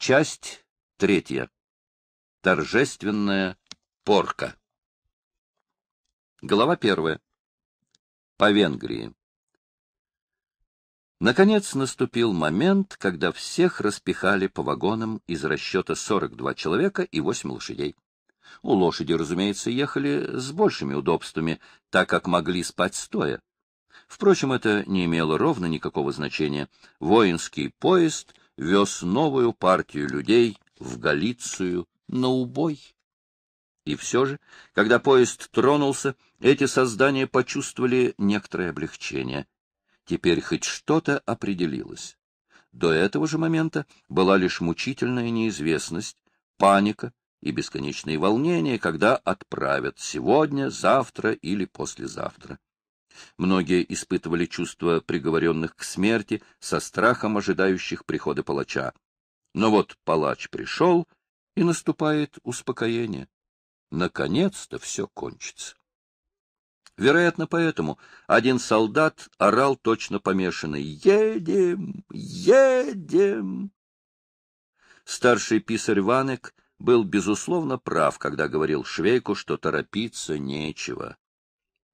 Часть третья. Торжественная порка. Глава первая. По Венгрии. Наконец наступил момент, когда всех распихали по вагонам из расчета 42 человека и 8 лошадей. У лошади, разумеется, ехали с большими удобствами, так как могли спать стоя. Впрочем, это не имело ровно никакого значения. Воинский поезд — вез новую партию людей в Галицию на убой. И все же, когда поезд тронулся, эти создания почувствовали некоторое облегчение. Теперь хоть что-то определилось. До этого же момента была лишь мучительная неизвестность, паника и бесконечные волнения, когда отправят сегодня, завтра или послезавтра. Многие испытывали чувство приговоренных к смерти со страхом ожидающих прихода палача. Но вот палач пришел, и наступает успокоение. Наконец-то все кончится. Вероятно, поэтому один солдат орал точно помешанный «Едем! Едем!». Старший писарь Ванек был, безусловно, прав, когда говорил Швейку, что торопиться нечего.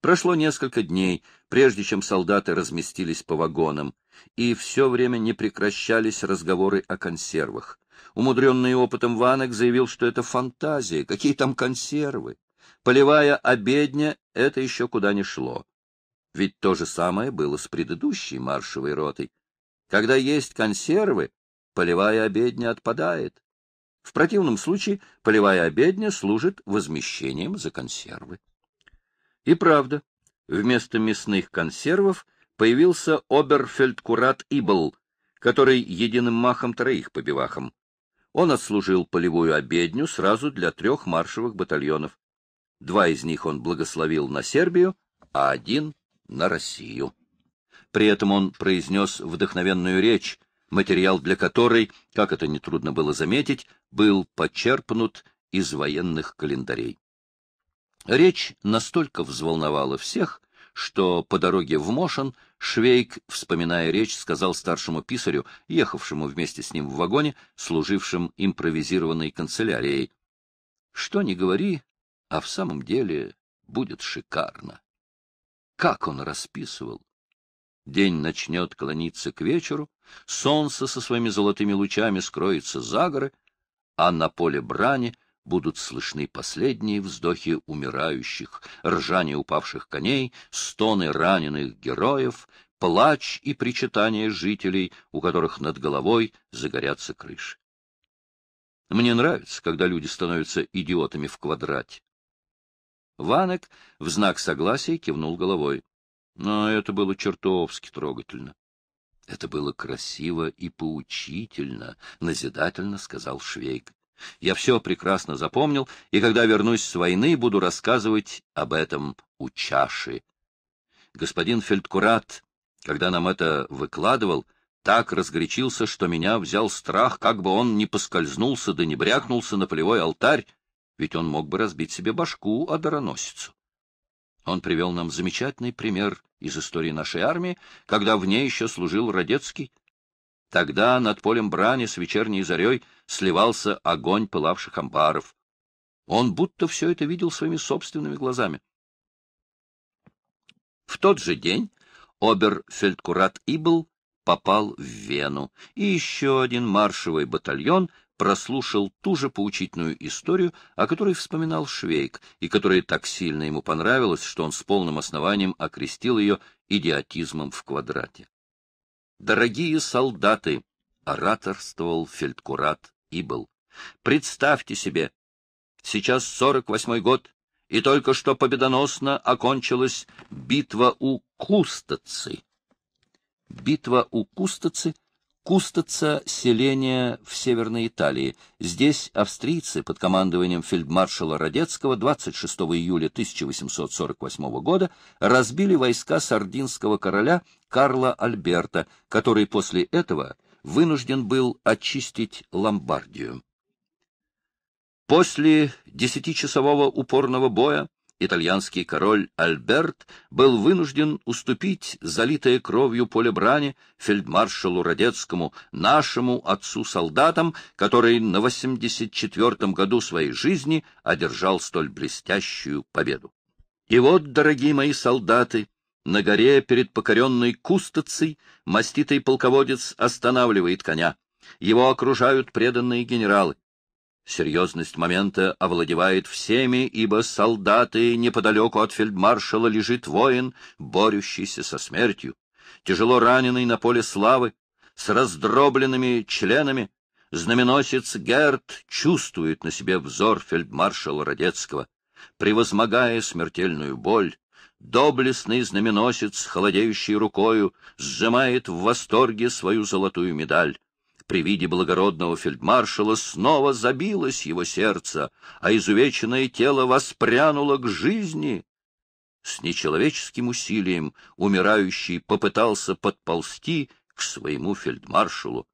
Прошло несколько дней, прежде чем солдаты разместились по вагонам, и все время не прекращались разговоры о консервах. Умудренный опытом Ванек заявил, что это фантазии, какие там консервы. Полевая обедня — это еще куда не шло. Ведь то же самое было с предыдущей маршевой ротой. Когда есть консервы, полевая обедня отпадает. В противном случае полевая обедня служит возмещением за консервы. И правда, вместо мясных консервов появился оберфельдкурат Ибл, который единым махом троих побивахом. Он отслужил полевую обедню сразу для трех маршевых батальонов. Два из них он благословил на Сербию, а один — на Россию. При этом он произнес вдохновенную речь, материал для которой, как это нетрудно было заметить, был почерпнут из военных календарей. Речь настолько взволновала всех, что по дороге в Мошен Швейк, вспоминая речь, сказал старшему писарю, ехавшему вместе с ним в вагоне, служившим импровизированной канцелярией. «Что ни говори, а в самом деле будет шикарно». Как он расписывал! День начнет клониться к вечеру, солнце со своими золотыми лучами скроется за горы, а на поле брани — будут слышны последние вздохи умирающих, ржание упавших коней, стоны раненых героев, плач и причитания жителей, у которых над головой загорятся крыши. Мне нравится, когда люди становятся идиотами в квадрате. Ванек в знак согласия кивнул головой. Но это было чертовски трогательно. — Это было красиво и поучительно, — назидательно сказал Швейк. Я все прекрасно запомнил, и когда вернусь с войны, буду рассказывать об этом у чаши. Господин Фельдкурат, когда нам это выкладывал, так разгорячился, что меня взял страх, как бы он не поскользнулся да не брякнулся на полевой алтарь, ведь он мог бы разбить себе башку о дароносицу. Он привел нам замечательный пример из истории нашей армии, когда в ней еще служил Родецкий, Тогда над полем брани с вечерней зарей сливался огонь пылавших амбаров. Он будто все это видел своими собственными глазами. В тот же день обер-фельдкурат Ибл попал в Вену, и еще один маршевый батальон прослушал ту же поучительную историю, о которой вспоминал Швейк, и которая так сильно ему понравилась, что он с полным основанием окрестил ее идиотизмом в квадрате. «Дорогие солдаты!» — ораторствовал фельдкурат Ибл. «Представьте себе, сейчас сорок восьмой год, и только что победоносно окончилась битва у Кустоцы». Битва у Кустоцы — Кустаца — селение в Северной Италии. Здесь австрийцы под командованием фельдмаршала Радецкого 26 июля 1848 года разбили войска сардинского короля Карла Альберта, который после этого вынужден был очистить Ломбардию. После десятичасового упорного боя итальянский король Альберт был вынужден уступить залитое кровью поле брани фельдмаршалу Родецкому, нашему отцу-солдатам, который на 84-м году своей жизни одержал столь блестящую победу. И вот, дорогие мои солдаты, на горе перед покоренной Кустацей маститый полководец останавливает коня. Его окружают преданные генералы. Серьезность момента овладевает всеми, ибо солдаты неподалеку от фельдмаршала лежит воин, борющийся со смертью, тяжело раненый на поле славы, с раздробленными членами, знаменосец Герт чувствует на себе взор фельдмаршала Родецкого, Превозмогая смертельную боль, доблестный знаменосец, холодеющий рукою, сжимает в восторге свою золотую медаль. При виде благородного фельдмаршала снова забилось его сердце, а изувеченное тело воспрянуло к жизни. С нечеловеческим усилием умирающий попытался подползти к своему фельдмаршалу.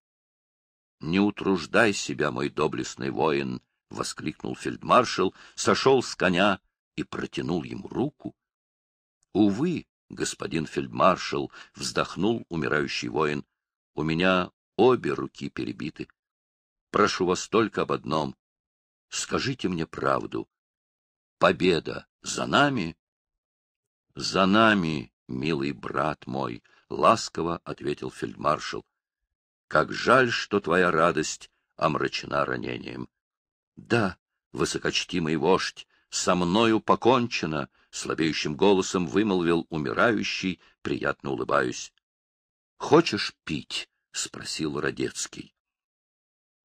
— Не утруждай себя, мой доблестный воин! — воскликнул фельдмаршал, сошел с коня и протянул ему руку. — Увы, господин фельдмаршал, — вздохнул умирающий воин, — у меня обе руки перебиты. Прошу вас только об одном. Скажите мне правду. Победа за нами? — За нами, милый брат мой, — ласково ответил фельдмаршал. — Как жаль, что твоя радость омрачена ранением. — Да, высокочтимый вождь, со мною покончено, — слабеющим голосом вымолвил умирающий, приятно улыбаюсь. — Хочешь пить? — спросил Родецкий.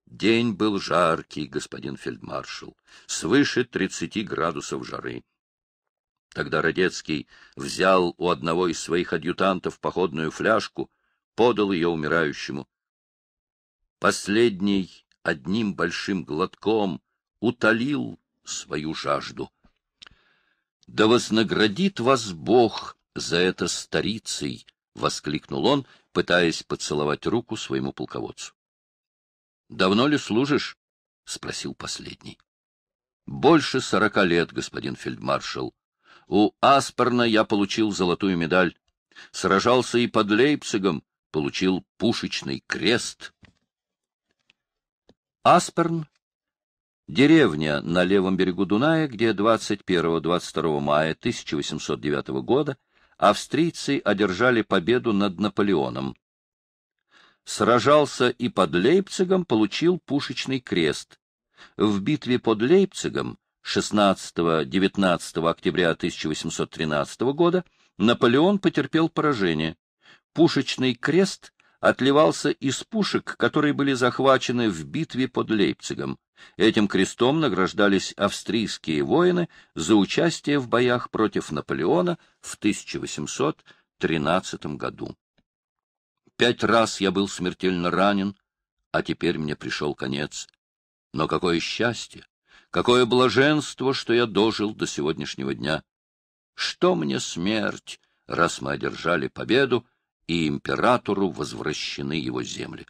День был жаркий, господин фельдмаршал, свыше тридцати градусов жары. Тогда Родецкий взял у одного из своих адъютантов походную фляжку, подал ее умирающему. Последний одним большим глотком утолил свою жажду. Да вознаградит вас Бог за это старицей! — воскликнул он пытаясь поцеловать руку своему полководцу. — Давно ли служишь? — спросил последний. — Больше сорока лет, господин фельдмаршал. У Асперна я получил золотую медаль. Сражался и под Лейпцигом, получил пушечный крест. Асперн, деревня на левом берегу Дуная, где 21-22 мая 1809 года австрийцы одержали победу над Наполеоном. Сражался и под Лейпцигом, получил пушечный крест. В битве под Лейпцигом 16-19 октября 1813 года Наполеон потерпел поражение. Пушечный крест отливался из пушек, которые были захвачены в битве под Лейпцигом. Этим крестом награждались австрийские воины за участие в боях против Наполеона в 1813 году. Пять раз я был смертельно ранен, а теперь мне пришел конец. Но какое счастье, какое блаженство, что я дожил до сегодняшнего дня! Что мне смерть, раз мы одержали победу, и императору возвращены его земли.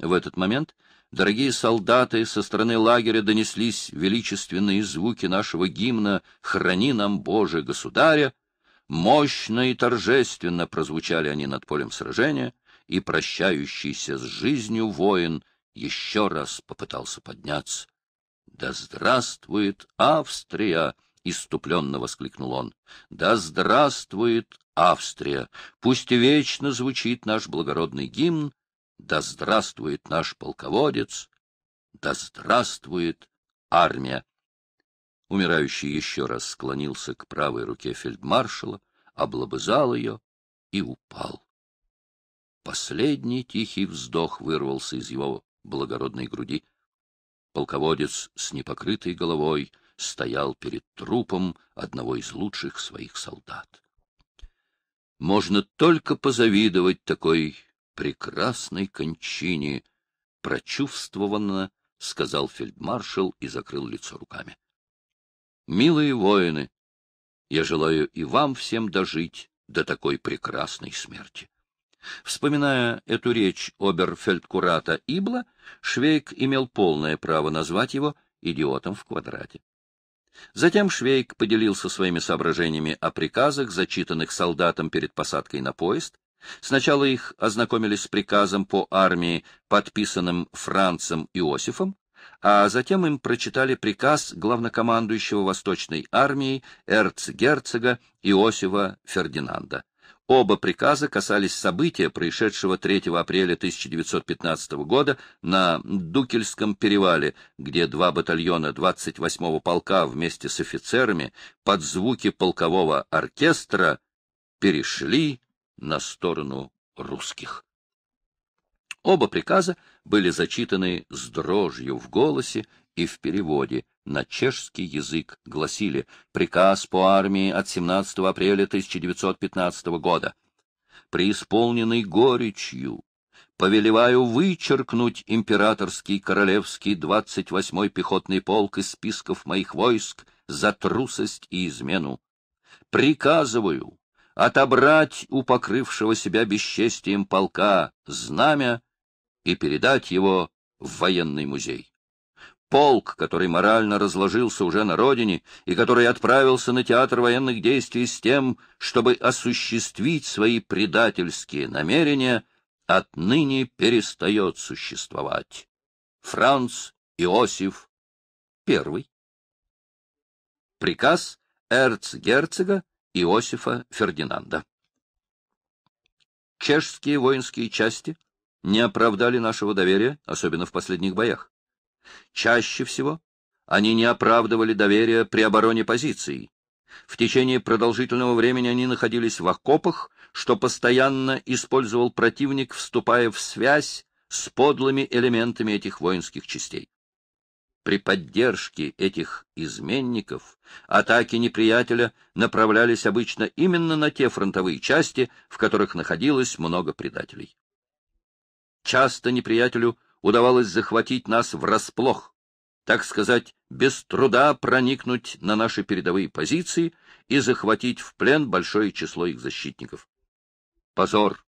В этот момент дорогие солдаты со стороны лагеря донеслись величественные звуки нашего гимна «Храни нам, Боже, государя!» Мощно и торжественно прозвучали они над полем сражения, и прощающийся с жизнью воин еще раз попытался подняться. «Да здравствует Австрия!» — иступленно воскликнул он. «Да здравствует Австрия, пусть вечно звучит наш благородный гимн «Да здравствует наш полководец! Да здравствует армия!» Умирающий еще раз склонился к правой руке фельдмаршала, облобызал ее и упал. Последний тихий вздох вырвался из его благородной груди. Полководец с непокрытой головой стоял перед трупом одного из лучших своих солдат можно только позавидовать такой прекрасной кончине, — прочувствованно сказал фельдмаршал и закрыл лицо руками. — Милые воины, я желаю и вам всем дожить до такой прекрасной смерти. Вспоминая эту речь оберфельдкурата Ибла, Швейк имел полное право назвать его идиотом в квадрате. Затем Швейк поделился своими соображениями о приказах, зачитанных солдатам перед посадкой на поезд. Сначала их ознакомили с приказом по армии, подписанным Францем Иосифом, а затем им прочитали приказ главнокомандующего Восточной армией эрцгерцога Иосифа Фердинанда. Оба приказа касались события, происшедшего 3 апреля 1915 года на Дукельском перевале, где два батальона 28-го полка вместе с офицерами под звуки полкового оркестра перешли на сторону русских. Оба приказа были зачитаны с дрожью в голосе и в переводе на чешский язык гласили «Приказ по армии от 17 апреля 1915 года. Преисполненный горечью, повелеваю вычеркнуть императорский королевский 28-й пехотный полк из списков моих войск за трусость и измену. Приказываю отобрать у покрывшего себя бесчестием полка знамя и передать его в военный музей. Полк, который морально разложился уже на родине и который отправился на театр военных действий с тем, чтобы осуществить свои предательские намерения, отныне перестает существовать. Франц Иосиф I. Приказ эрцгерцога Иосифа Фердинанда. Чешские воинские части не оправдали нашего доверия, особенно в последних боях. Чаще всего они не оправдывали доверия при обороне позиций. В течение продолжительного времени они находились в окопах, что постоянно использовал противник, вступая в связь с подлыми элементами этих воинских частей. При поддержке этих изменников атаки неприятеля направлялись обычно именно на те фронтовые части, в которых находилось много предателей. Часто неприятелю удавалось захватить нас врасплох, так сказать, без труда проникнуть на наши передовые позиции и захватить в плен большое число их защитников. Позор!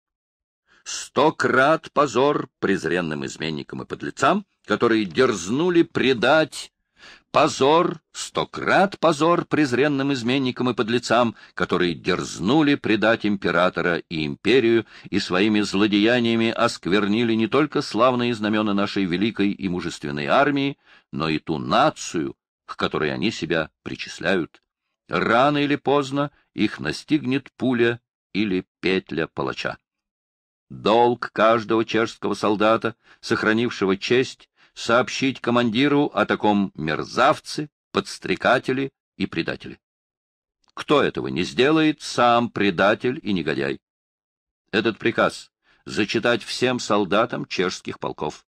Сто крат позор презренным изменникам и подлецам, которые дерзнули предать Позор, стократ позор презренным изменникам и подлецам, которые дерзнули предать императора и империю и своими злодеяниями осквернили не только славные знамена нашей великой и мужественной армии, но и ту нацию, к которой они себя причисляют. Рано или поздно их настигнет пуля или петля палача. Долг каждого чешского солдата, сохранившего честь, сообщить командиру о таком мерзавце, подстрекателе и предателе. Кто этого не сделает, сам предатель и негодяй. Этот приказ зачитать всем солдатам чешских полков.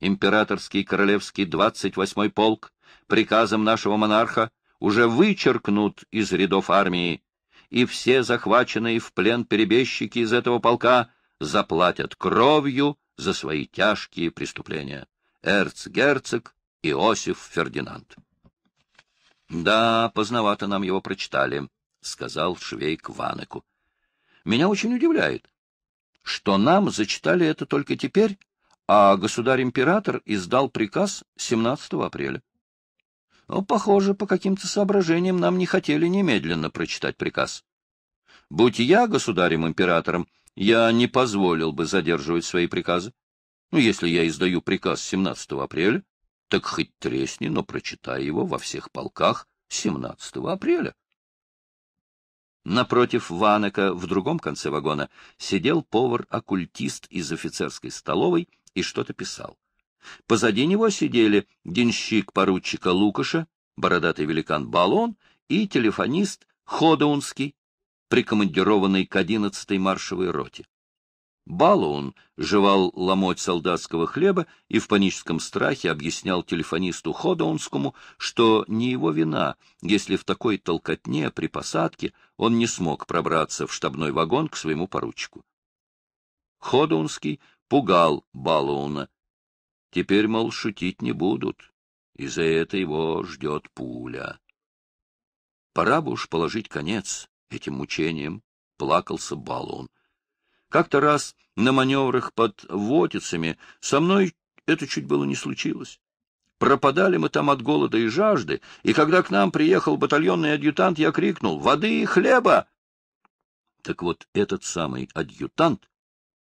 Императорский королевский 28-й полк приказом нашего монарха уже вычеркнут из рядов армии, и все захваченные в плен перебежчики из этого полка заплатят кровью за свои тяжкие преступления эрцгерцог Иосиф Фердинанд. — Да, поздновато нам его прочитали, — сказал швейк Ванеку. — Меня очень удивляет, что нам зачитали это только теперь, а государь-император издал приказ 17 апреля. Но, похоже, по каким-то соображениям нам не хотели немедленно прочитать приказ. Будь я государем-императором, я не позволил бы задерживать свои приказы. Ну, если я издаю приказ 17 апреля, так хоть тресни, но прочитай его во всех полках 17 апреля. Напротив Ванека, в другом конце вагона, сидел повар-оккультист из офицерской столовой и что-то писал. Позади него сидели денщик поручика Лукаша, бородатый великан Балон и телефонист Ходоунский, прикомандированный к 11-й маршевой роте. Балуун жевал ломоть солдатского хлеба и в паническом страхе объяснял телефонисту Ходоунскому, что не его вина, если в такой толкотне при посадке он не смог пробраться в штабной вагон к своему поручику. Ходоунский пугал Балуна. Теперь, мол, шутить не будут, и за это его ждет пуля. Пора бы уж положить конец этим мучениям, плакался Балуун. Как-то раз на маневрах под Вотицами со мной это чуть было не случилось. Пропадали мы там от голода и жажды, и когда к нам приехал батальонный адъютант, я крикнул «Воды и хлеба!» Так вот этот самый адъютант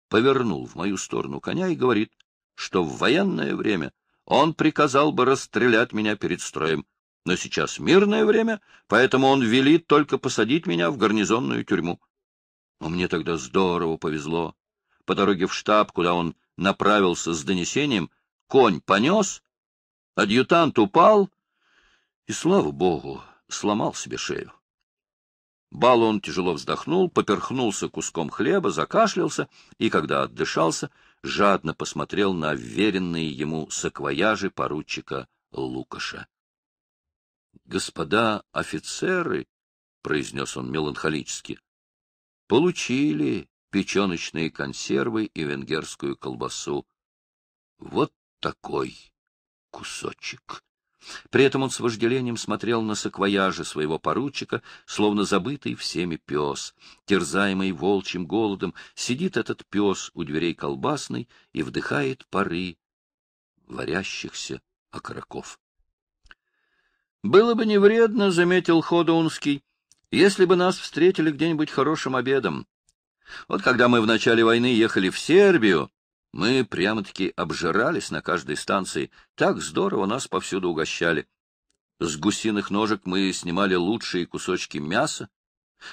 повернул в мою сторону коня и говорит, что в военное время он приказал бы расстрелять меня перед строем, но сейчас мирное время, поэтому он велит только посадить меня в гарнизонную тюрьму. Мне тогда здорово повезло. По дороге в штаб, куда он направился с донесением, конь понес, адъютант упал и, слава богу, сломал себе шею. Балон тяжело вздохнул, поперхнулся куском хлеба, закашлялся и, когда отдышался, жадно посмотрел на веренные ему саквояжи поручика Лукаша. — Господа офицеры, — произнес он меланхолически, получили печеночные консервы и венгерскую колбасу. Вот такой кусочек. При этом он с вожделением смотрел на саквояжи своего поручика, словно забытый всеми пес. Терзаемый волчьим голодом, сидит этот пес у дверей колбасной и вдыхает пары варящихся окороков. — Было бы не вредно, — заметил Ходоунский, если бы нас встретили где-нибудь хорошим обедом. Вот когда мы в начале войны ехали в Сербию, мы прямо-таки обжирались на каждой станции. Так здорово нас повсюду угощали. С гусиных ножек мы снимали лучшие кусочки мяса,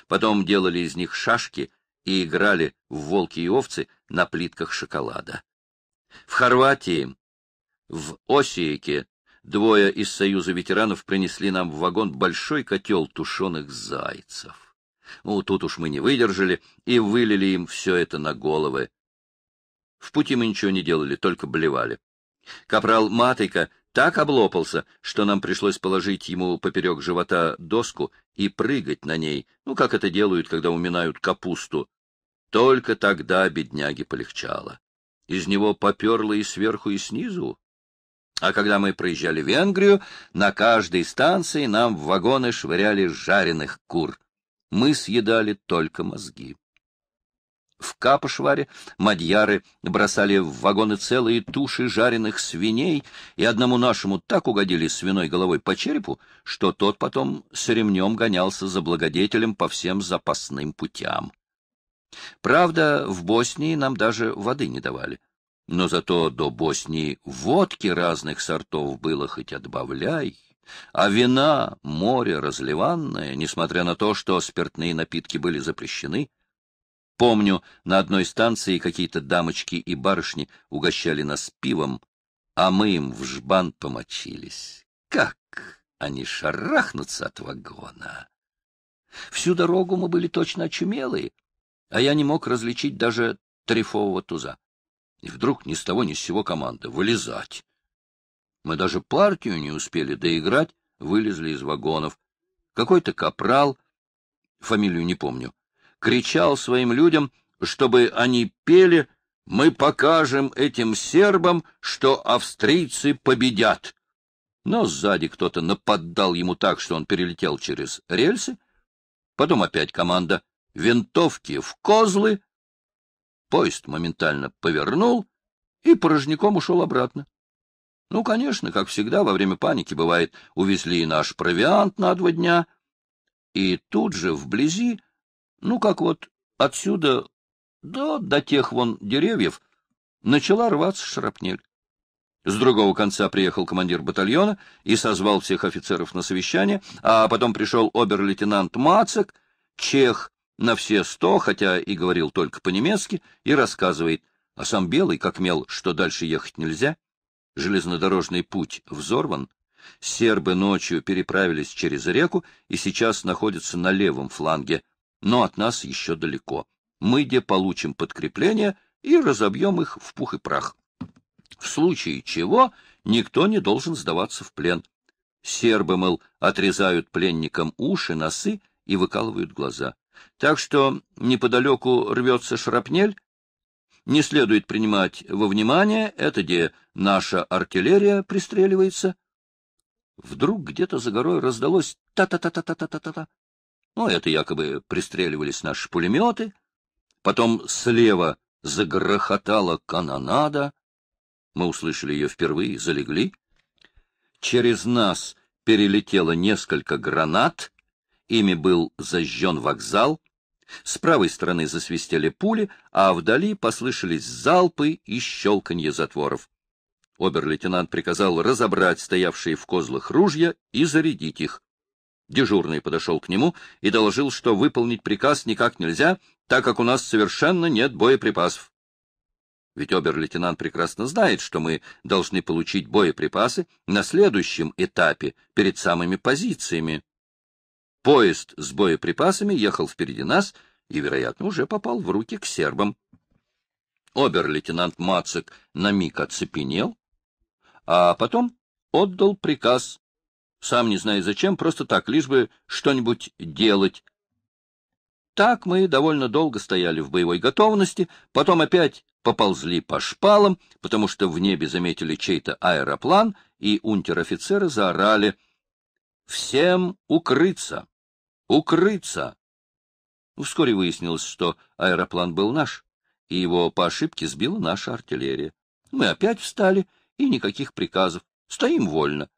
потом делали из них шашки и играли в волки и овцы на плитках шоколада. В Хорватии, в Осиеке, Двое из Союза ветеранов принесли нам в вагон большой котел тушеных зайцев. Ну, тут уж мы не выдержали и вылили им все это на головы. В пути мы ничего не делали, только блевали. Капрал Матыка так облопался, что нам пришлось положить ему поперек живота доску и прыгать на ней, ну, как это делают, когда уминают капусту. Только тогда бедняге полегчало. Из него поперло и сверху, и снизу. А когда мы проезжали Венгрию, на каждой станции нам в вагоны швыряли жареных кур. Мы съедали только мозги. В Капошваре мадьяры бросали в вагоны целые туши жареных свиней, и одному нашему так угодили свиной головой по черепу, что тот потом с ремнем гонялся за благодетелем по всем запасным путям. Правда, в Боснии нам даже воды не давали. Но зато до Боснии водки разных сортов было хоть отбавляй, а вина море разливанное, несмотря на то, что спиртные напитки были запрещены. Помню, на одной станции какие-то дамочки и барышни угощали нас пивом, а мы им в жбан помочились. Как они шарахнутся от вагона! Всю дорогу мы были точно очумелые, а я не мог различить даже трефового туза. И вдруг ни с того ни с сего команда «Вылезать!» Мы даже партию не успели доиграть, вылезли из вагонов. Какой-то капрал, фамилию не помню, кричал своим людям, чтобы они пели «Мы покажем этим сербам, что австрийцы победят!» Но сзади кто-то нападал ему так, что он перелетел через рельсы. Потом опять команда «Винтовки в козлы!» Поезд моментально повернул и порожняком ушел обратно. Ну, конечно, как всегда, во время паники бывает, увезли и наш провиант на два дня. И тут же вблизи, ну, как вот отсюда до до тех вон деревьев, начала рваться шрапнель. С другого конца приехал командир батальона и созвал всех офицеров на совещание, а потом пришел обер-лейтенант Мацек, чех на все сто, хотя и говорил только по-немецки, и рассказывает, а сам белый, как мел, что дальше ехать нельзя. Железнодорожный путь взорван. Сербы ночью переправились через реку и сейчас находятся на левом фланге, но от нас еще далеко. Мы где получим подкрепление и разобьем их в пух и прах. В случае чего никто не должен сдаваться в плен. Сербы, мол, отрезают пленникам уши, носы и выкалывают глаза. Так что неподалеку рвется шрапнель. Не следует принимать во внимание это, где наша артиллерия пристреливается. Вдруг где-то за горой раздалось та-та-та-та-та-та-та-та. Ну, это якобы пристреливались наши пулеметы. Потом слева загрохотала канонада. Мы услышали ее впервые, залегли. Через нас перелетело несколько гранат, ими был зажжен вокзал, с правой стороны засвистели пули, а вдали послышались залпы и щелканье затворов. Обер-лейтенант приказал разобрать стоявшие в козлах ружья и зарядить их. Дежурный подошел к нему и доложил, что выполнить приказ никак нельзя, так как у нас совершенно нет боеприпасов. Ведь обер-лейтенант прекрасно знает, что мы должны получить боеприпасы на следующем этапе, перед самыми позициями. Поезд с боеприпасами ехал впереди нас и, вероятно, уже попал в руки к сербам. Обер-лейтенант Мацик на миг оцепенел, а потом отдал приказ, сам не зная зачем, просто так, лишь бы что-нибудь делать. Так мы довольно долго стояли в боевой готовности, потом опять поползли по шпалам, потому что в небе заметили чей-то аэроплан, и унтер-офицеры заорали «Всем укрыться!» Укрыться! Вскоре выяснилось, что аэроплан был наш, и его по ошибке сбила наша артиллерия. Мы опять встали, и никаких приказов. Стоим вольно.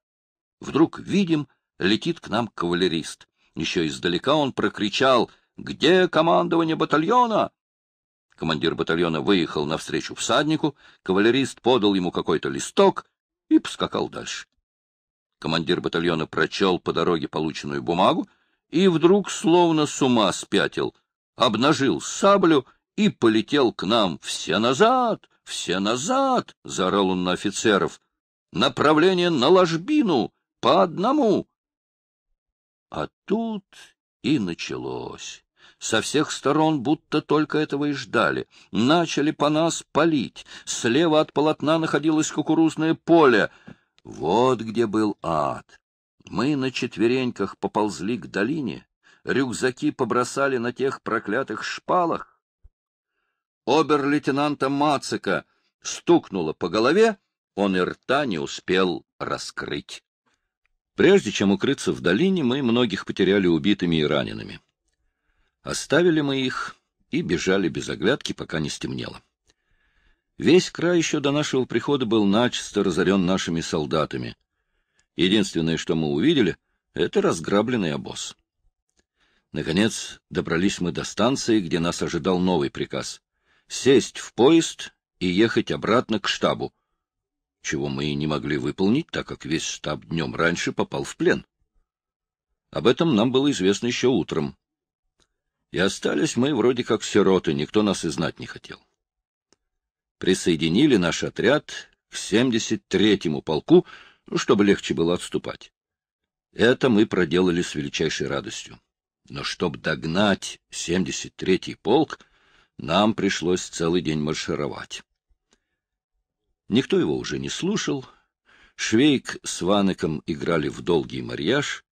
Вдруг видим, летит к нам кавалерист. Еще издалека он прокричал «Где командование батальона?» Командир батальона выехал навстречу всаднику, кавалерист подал ему какой-то листок и поскакал дальше. Командир батальона прочел по дороге полученную бумагу и вдруг словно с ума спятил, обнажил саблю и полетел к нам. «Все назад! Все назад!» — заорал он на офицеров. «Направление на ложбину! По одному!» А тут и началось. Со всех сторон будто только этого и ждали. Начали по нас палить. Слева от полотна находилось кукурузное поле. Вот где был ад. Мы на четвереньках поползли к долине, рюкзаки побросали на тех проклятых шпалах. Обер-лейтенанта Мацика стукнуло по голове, он и рта не успел раскрыть. Прежде чем укрыться в долине, мы многих потеряли убитыми и ранеными. Оставили мы их и бежали без оглядки, пока не стемнело. Весь край еще до нашего прихода был начисто разорен нашими солдатами — Единственное, что мы увидели, — это разграбленный обоз. Наконец добрались мы до станции, где нас ожидал новый приказ — сесть в поезд и ехать обратно к штабу, чего мы и не могли выполнить, так как весь штаб днем раньше попал в плен. Об этом нам было известно еще утром. И остались мы вроде как сироты, никто нас и знать не хотел. Присоединили наш отряд к 73-му полку — ну, чтобы легче было отступать. Это мы проделали с величайшей радостью. Но чтобы догнать 73-й полк, нам пришлось целый день маршировать. Никто его уже не слушал. Швейк с Ванеком играли в долгий марьяж.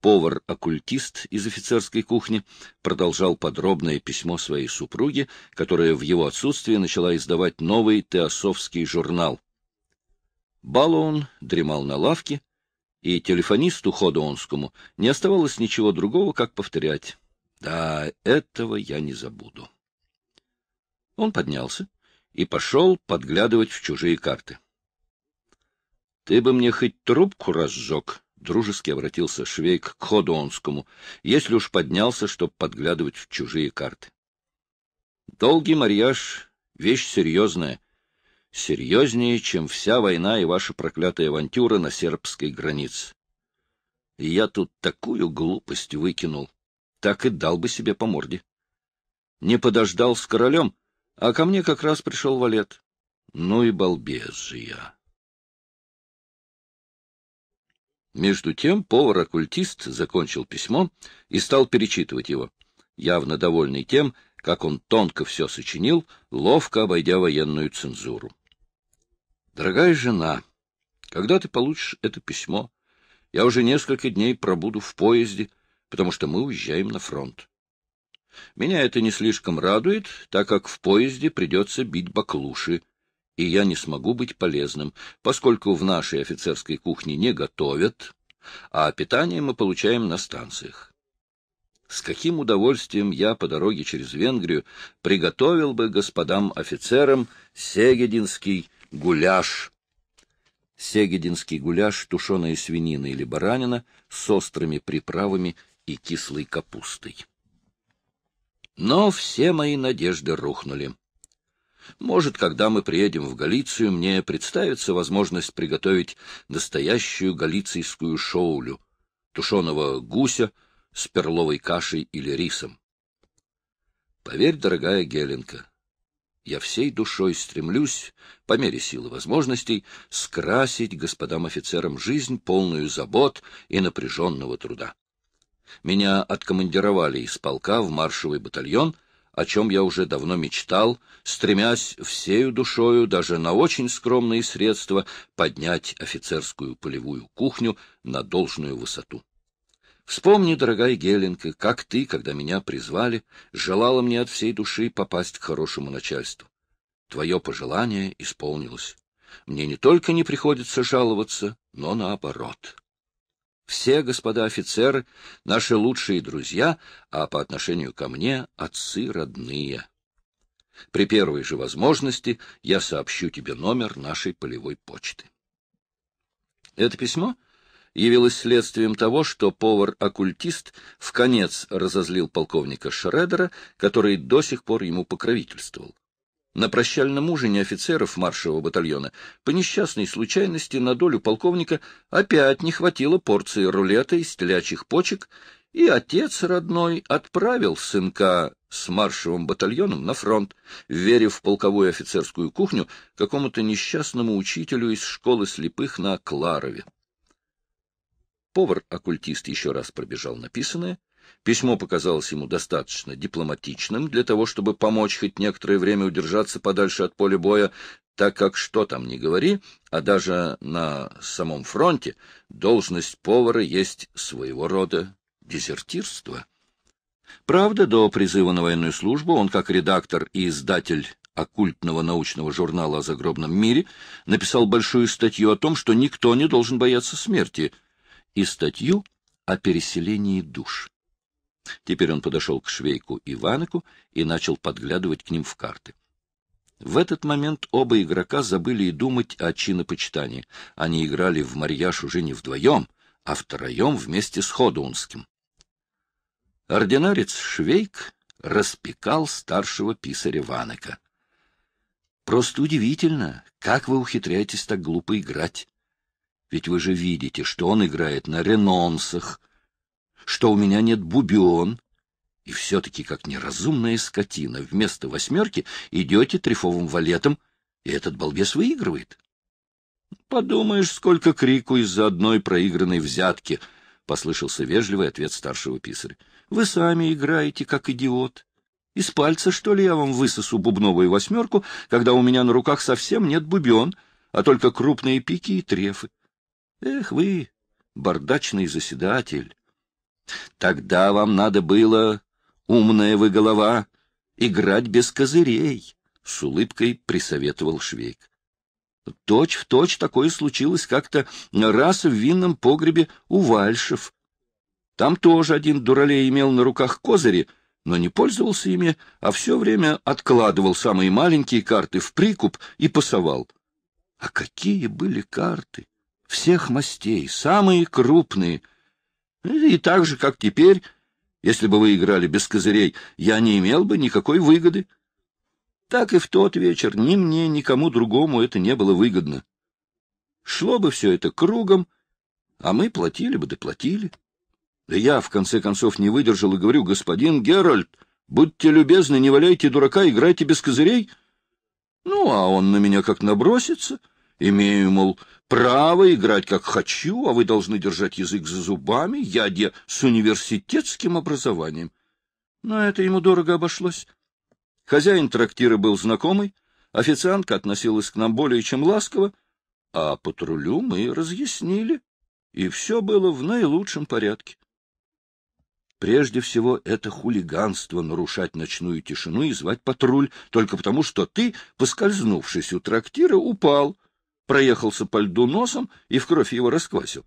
Повар-оккультист из офицерской кухни продолжал подробное письмо своей супруге, которая в его отсутствие начала издавать новый теософский журнал, Балуон дремал на лавке, и телефонисту Ходоонскому не оставалось ничего другого, как повторять. «Да, этого я не забуду». Он поднялся и пошел подглядывать в чужие карты. — Ты бы мне хоть трубку разжег, — дружески обратился Швейк к Ходуонскому, если уж поднялся, чтобы подглядывать в чужие карты. Долгий марьяж — вещь серьезная, серьезнее, чем вся война и ваша проклятая авантюра на сербской границе. Я тут такую глупость выкинул, так и дал бы себе по морде. Не подождал с королем, а ко мне как раз пришел валет. Ну и балбес же я. Между тем повар-оккультист закончил письмо и стал перечитывать его, явно довольный тем, как он тонко все сочинил, ловко обойдя военную цензуру. Дорогая жена, когда ты получишь это письмо, я уже несколько дней пробуду в поезде, потому что мы уезжаем на фронт. Меня это не слишком радует, так как в поезде придется бить баклуши, и я не смогу быть полезным, поскольку в нашей офицерской кухне не готовят, а питание мы получаем на станциях. С каким удовольствием я по дороге через Венгрию приготовил бы господам офицерам сегединский Гуляш. Сегединский гуляш, тушеная свинина или баранина с острыми приправами и кислой капустой. Но все мои надежды рухнули. Может, когда мы приедем в Галицию, мне представится возможность приготовить настоящую галицийскую шоулю — тушеного гуся с перловой кашей или рисом. Поверь, дорогая Геленка, я всей душой стремлюсь, по мере силы возможностей, скрасить господам офицерам жизнь, полную забот и напряженного труда. Меня откомандировали из полка в маршевый батальон, о чем я уже давно мечтал, стремясь всею душою, даже на очень скромные средства, поднять офицерскую полевую кухню на должную высоту. Вспомни, дорогая Геленка, как ты, когда меня призвали, желала мне от всей души попасть к хорошему начальству. Твое пожелание исполнилось. Мне не только не приходится жаловаться, но наоборот. Все господа офицеры — наши лучшие друзья, а по отношению ко мне — отцы родные. При первой же возможности я сообщу тебе номер нашей полевой почты. Это письмо — явилось следствием того, что повар-оккультист в конец разозлил полковника Шредера, который до сих пор ему покровительствовал. На прощальном ужине офицеров маршевого батальона по несчастной случайности на долю полковника опять не хватило порции рулета из телячьих почек, и отец родной отправил сынка с маршевым батальоном на фронт, верив в полковую офицерскую кухню какому-то несчастному учителю из школы слепых на Кларове. Повар-оккультист еще раз пробежал написанное. Письмо показалось ему достаточно дипломатичным для того, чтобы помочь хоть некоторое время удержаться подальше от поля боя, так как что там ни говори, а даже на самом фронте должность повара есть своего рода дезертирство. Правда, до призыва на военную службу он, как редактор и издатель оккультного научного журнала о загробном мире, написал большую статью о том, что никто не должен бояться смерти — и статью о переселении душ. Теперь он подошел к швейку Иванику и начал подглядывать к ним в карты. В этот момент оба игрока забыли и думать о чинопочитании. Они играли в марьяж уже не вдвоем, а втроем вместе с Ходунским. Ординарец Швейк распекал старшего писаря Ванека. «Просто удивительно, как вы ухитряетесь так глупо играть. Ведь вы же видите, что он играет на ренонсах, что у меня нет бубен. И все-таки, как неразумная скотина, вместо восьмерки идете трифовым валетом, и этот балбес выигрывает. Подумаешь, сколько крику из-за одной проигранной взятки, — послышался вежливый ответ старшего писаря. — Вы сами играете, как идиот. Из пальца, что ли, я вам высосу бубновую восьмерку, когда у меня на руках совсем нет бубен, а только крупные пики и трефы. Эх вы, бардачный заседатель! Тогда вам надо было, умная вы голова, играть без козырей, — с улыбкой присоветовал Швейк. Точь в точь такое случилось как-то раз в винном погребе у Вальшев. Там тоже один дуралей имел на руках козыри, но не пользовался ими, а все время откладывал самые маленькие карты в прикуп и пасовал. А какие были карты! всех мастей, самые крупные. И так же, как теперь, если бы вы играли без козырей, я не имел бы никакой выгоды. Так и в тот вечер ни мне, ни кому другому это не было выгодно. Шло бы все это кругом, а мы платили бы, доплатили. Да я, в конце концов, не выдержал и говорю, господин Геральт, будьте любезны, не валяйте дурака, играйте без козырей. Ну, а он на меня как набросится. Имею, мол, право играть как хочу, а вы должны держать язык за зубами. Я де с университетским образованием. Но это ему дорого обошлось. Хозяин трактира был знакомый, официантка относилась к нам более чем ласково, а патрулю мы разъяснили, и все было в наилучшем порядке. Прежде всего, это хулиганство нарушать ночную тишину и звать патруль, только потому что ты, поскользнувшись у трактира, упал, проехался по льду носом и в кровь его расквасил.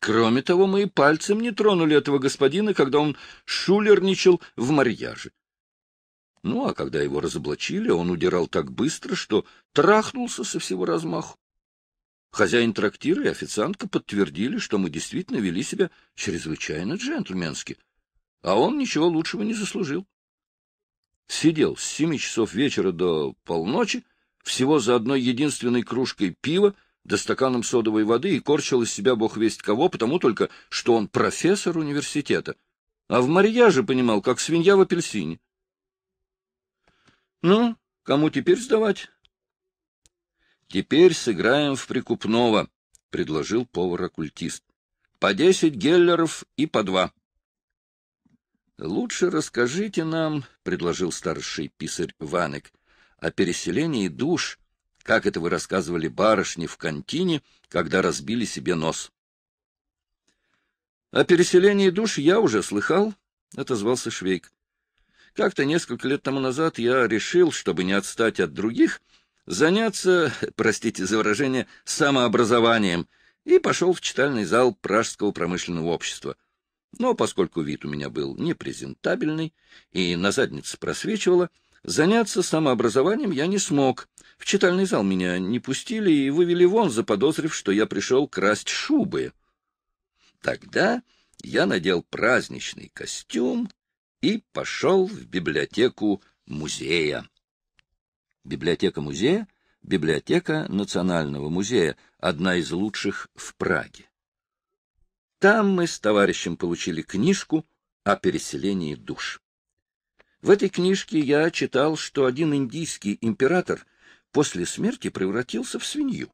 Кроме того, мы и пальцем не тронули этого господина, когда он шулерничал в марьяже. Ну, а когда его разоблачили, он удирал так быстро, что трахнулся со всего размаху. Хозяин трактира и официантка подтвердили, что мы действительно вели себя чрезвычайно джентльменски, а он ничего лучшего не заслужил. Сидел с семи часов вечера до полночи, всего за одной единственной кружкой пива да стаканом содовой воды и корчил из себя бог весть кого, потому только, что он профессор университета. А в марьяже понимал, как свинья в апельсине. Ну, кому теперь сдавать? Теперь сыграем в прикупного, — предложил повар-оккультист. По десять геллеров и по два. — Лучше расскажите нам, — предложил старший писарь Ванек, о переселении душ, как это вы рассказывали барышне в контине, когда разбили себе нос. — О переселении душ я уже слыхал, — отозвался Швейк. — Как-то несколько лет тому назад я решил, чтобы не отстать от других, заняться, простите за выражение, самообразованием и пошел в читальный зал Пражского промышленного общества. Но поскольку вид у меня был непрезентабельный и на заднице просвечивало, — Заняться самообразованием я не смог. В читальный зал меня не пустили и вывели вон, заподозрив, что я пришел красть шубы. Тогда я надел праздничный костюм и пошел в библиотеку музея. Библиотека музея — библиотека Национального музея, одна из лучших в Праге. Там мы с товарищем получили книжку о переселении душ. В этой книжке я читал, что один индийский император после смерти превратился в свинью.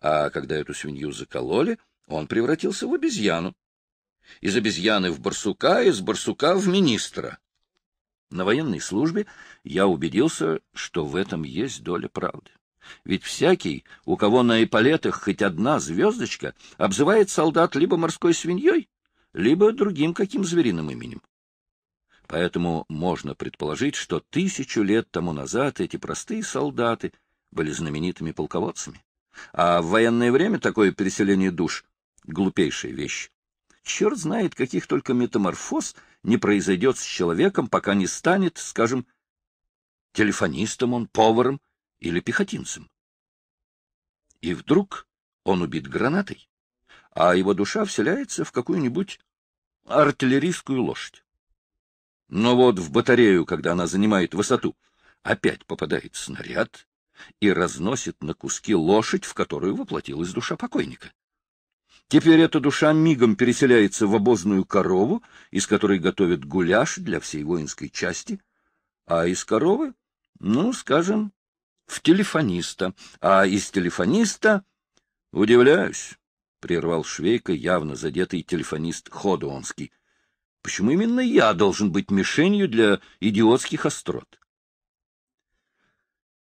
А когда эту свинью закололи, он превратился в обезьяну. Из обезьяны в барсука, из барсука в министра. На военной службе я убедился, что в этом есть доля правды. Ведь всякий, у кого на эполетах хоть одна звездочка, обзывает солдат либо морской свиньей, либо другим каким звериным именем. Поэтому можно предположить, что тысячу лет тому назад эти простые солдаты были знаменитыми полководцами. А в военное время такое переселение душ — глупейшая вещь. Черт знает, каких только метаморфоз не произойдет с человеком, пока не станет, скажем, телефонистом он, поваром или пехотинцем. И вдруг он убит гранатой, а его душа вселяется в какую-нибудь артиллерийскую лошадь. Но вот в батарею, когда она занимает высоту, опять попадает снаряд и разносит на куски лошадь, в которую воплотилась душа покойника. Теперь эта душа мигом переселяется в обозную корову, из которой готовят гуляш для всей воинской части, а из коровы, ну, скажем, в телефониста, а из телефониста... Удивляюсь, — прервал Швейка, явно задетый телефонист Ходуонский. Почему именно я должен быть мишенью для идиотских острот?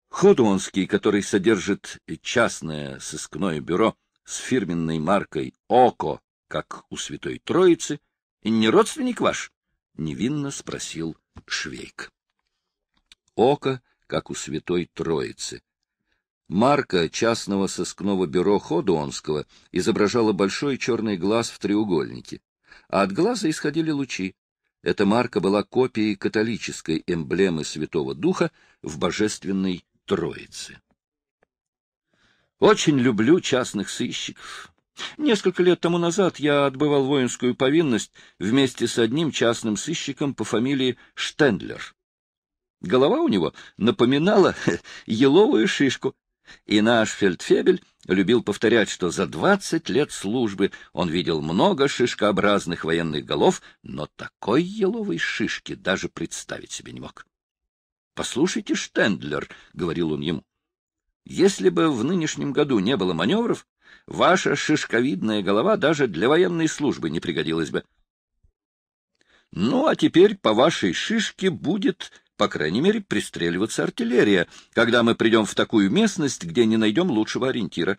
Худонский, который содержит частное сыскное бюро с фирменной маркой «Око», как у Святой Троицы, не родственник ваш? — невинно спросил Швейк. «Око, как у Святой Троицы», Марка частного сыскного бюро Ходуонского изображала большой черный глаз в треугольнике а от глаза исходили лучи. Эта марка была копией католической эмблемы Святого Духа в Божественной Троице. Очень люблю частных сыщиков. Несколько лет тому назад я отбывал воинскую повинность вместе с одним частным сыщиком по фамилии Штендлер. Голова у него напоминала еловую шишку, и наш фельдфебель любил повторять, что за двадцать лет службы он видел много шишкообразных военных голов, но такой еловой шишки даже представить себе не мог. «Послушайте, Штендлер», — говорил он ему, — «если бы в нынешнем году не было маневров, ваша шишковидная голова даже для военной службы не пригодилась бы. Ну, а теперь по вашей шишке будет по крайней мере, пристреливаться артиллерия, когда мы придем в такую местность, где не найдем лучшего ориентира.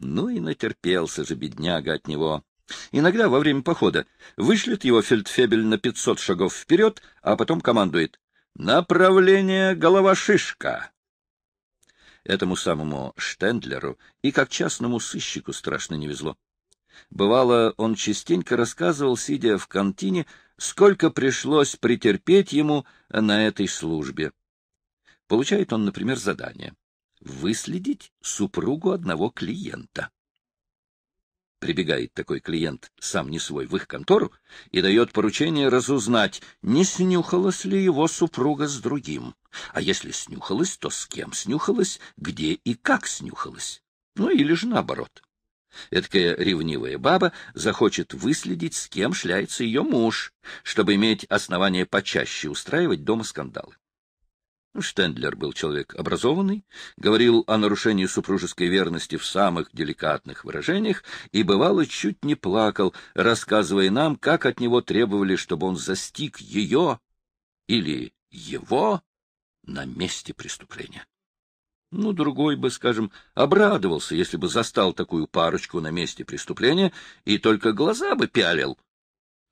Ну и натерпелся же бедняга от него. Иногда во время похода вышлет его фельдфебель на пятьсот шагов вперед, а потом командует «Направление голова-шишка!» Этому самому Штендлеру и как частному сыщику страшно не везло. Бывало, он частенько рассказывал, сидя в кантине, сколько пришлось претерпеть ему на этой службе. Получает он, например, задание выследить супругу одного клиента. Прибегает такой клиент, сам не свой, в их контору и дает поручение разузнать, не снюхалась ли его супруга с другим, а если снюхалась, то с кем снюхалась, где и как снюхалась, ну или же наоборот. Эдакая ревнивая баба захочет выследить, с кем шляется ее муж, чтобы иметь основание почаще устраивать дома скандалы. Штендлер был человек образованный, говорил о нарушении супружеской верности в самых деликатных выражениях и, бывало, чуть не плакал, рассказывая нам, как от него требовали, чтобы он застиг ее или его на месте преступления. Ну, другой бы, скажем, обрадовался, если бы застал такую парочку на месте преступления и только глаза бы пялил.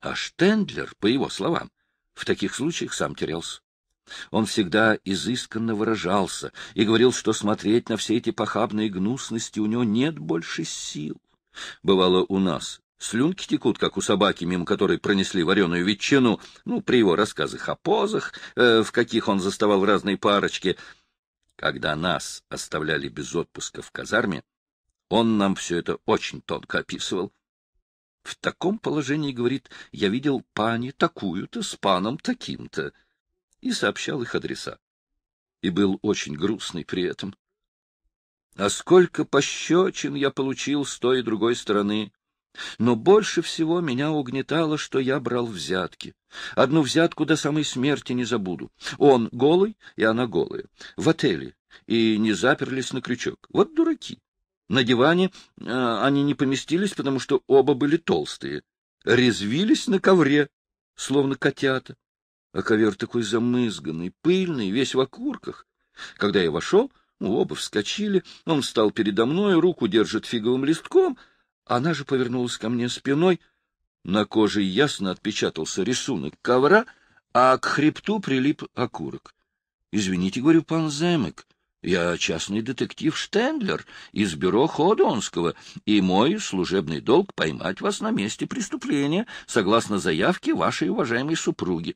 А Штендлер, по его словам, в таких случаях сам терялся. Он всегда изысканно выражался и говорил, что смотреть на все эти похабные гнусности у него нет больше сил. Бывало у нас. Слюнки текут, как у собаки, мимо которой пронесли вареную ветчину, ну, при его рассказах о позах, э, в каких он заставал разные парочки — когда нас оставляли без отпуска в казарме, он нам все это очень тонко описывал. В таком положении, говорит, я видел пани такую-то с паном таким-то, и сообщал их адреса. И был очень грустный при этом. А сколько пощечин я получил с той и другой стороны! Но больше всего меня угнетало, что я брал взятки. Одну взятку до самой смерти не забуду. Он голый, и она голая. В отеле. И не заперлись на крючок. Вот дураки. На диване э, они не поместились, потому что оба были толстые. Резвились на ковре, словно котята. А ковер такой замызганный, пыльный, весь в окурках. Когда я вошел, оба вскочили, он встал передо мной, руку держит фиговым листком — она же повернулась ко мне спиной. На коже ясно отпечатался рисунок ковра, а к хребту прилип окурок. — Извините, — говорю, — пан Земек, я частный детектив Штендлер из бюро Ходонского, и мой служебный долг — поймать вас на месте преступления, согласно заявке вашей уважаемой супруги.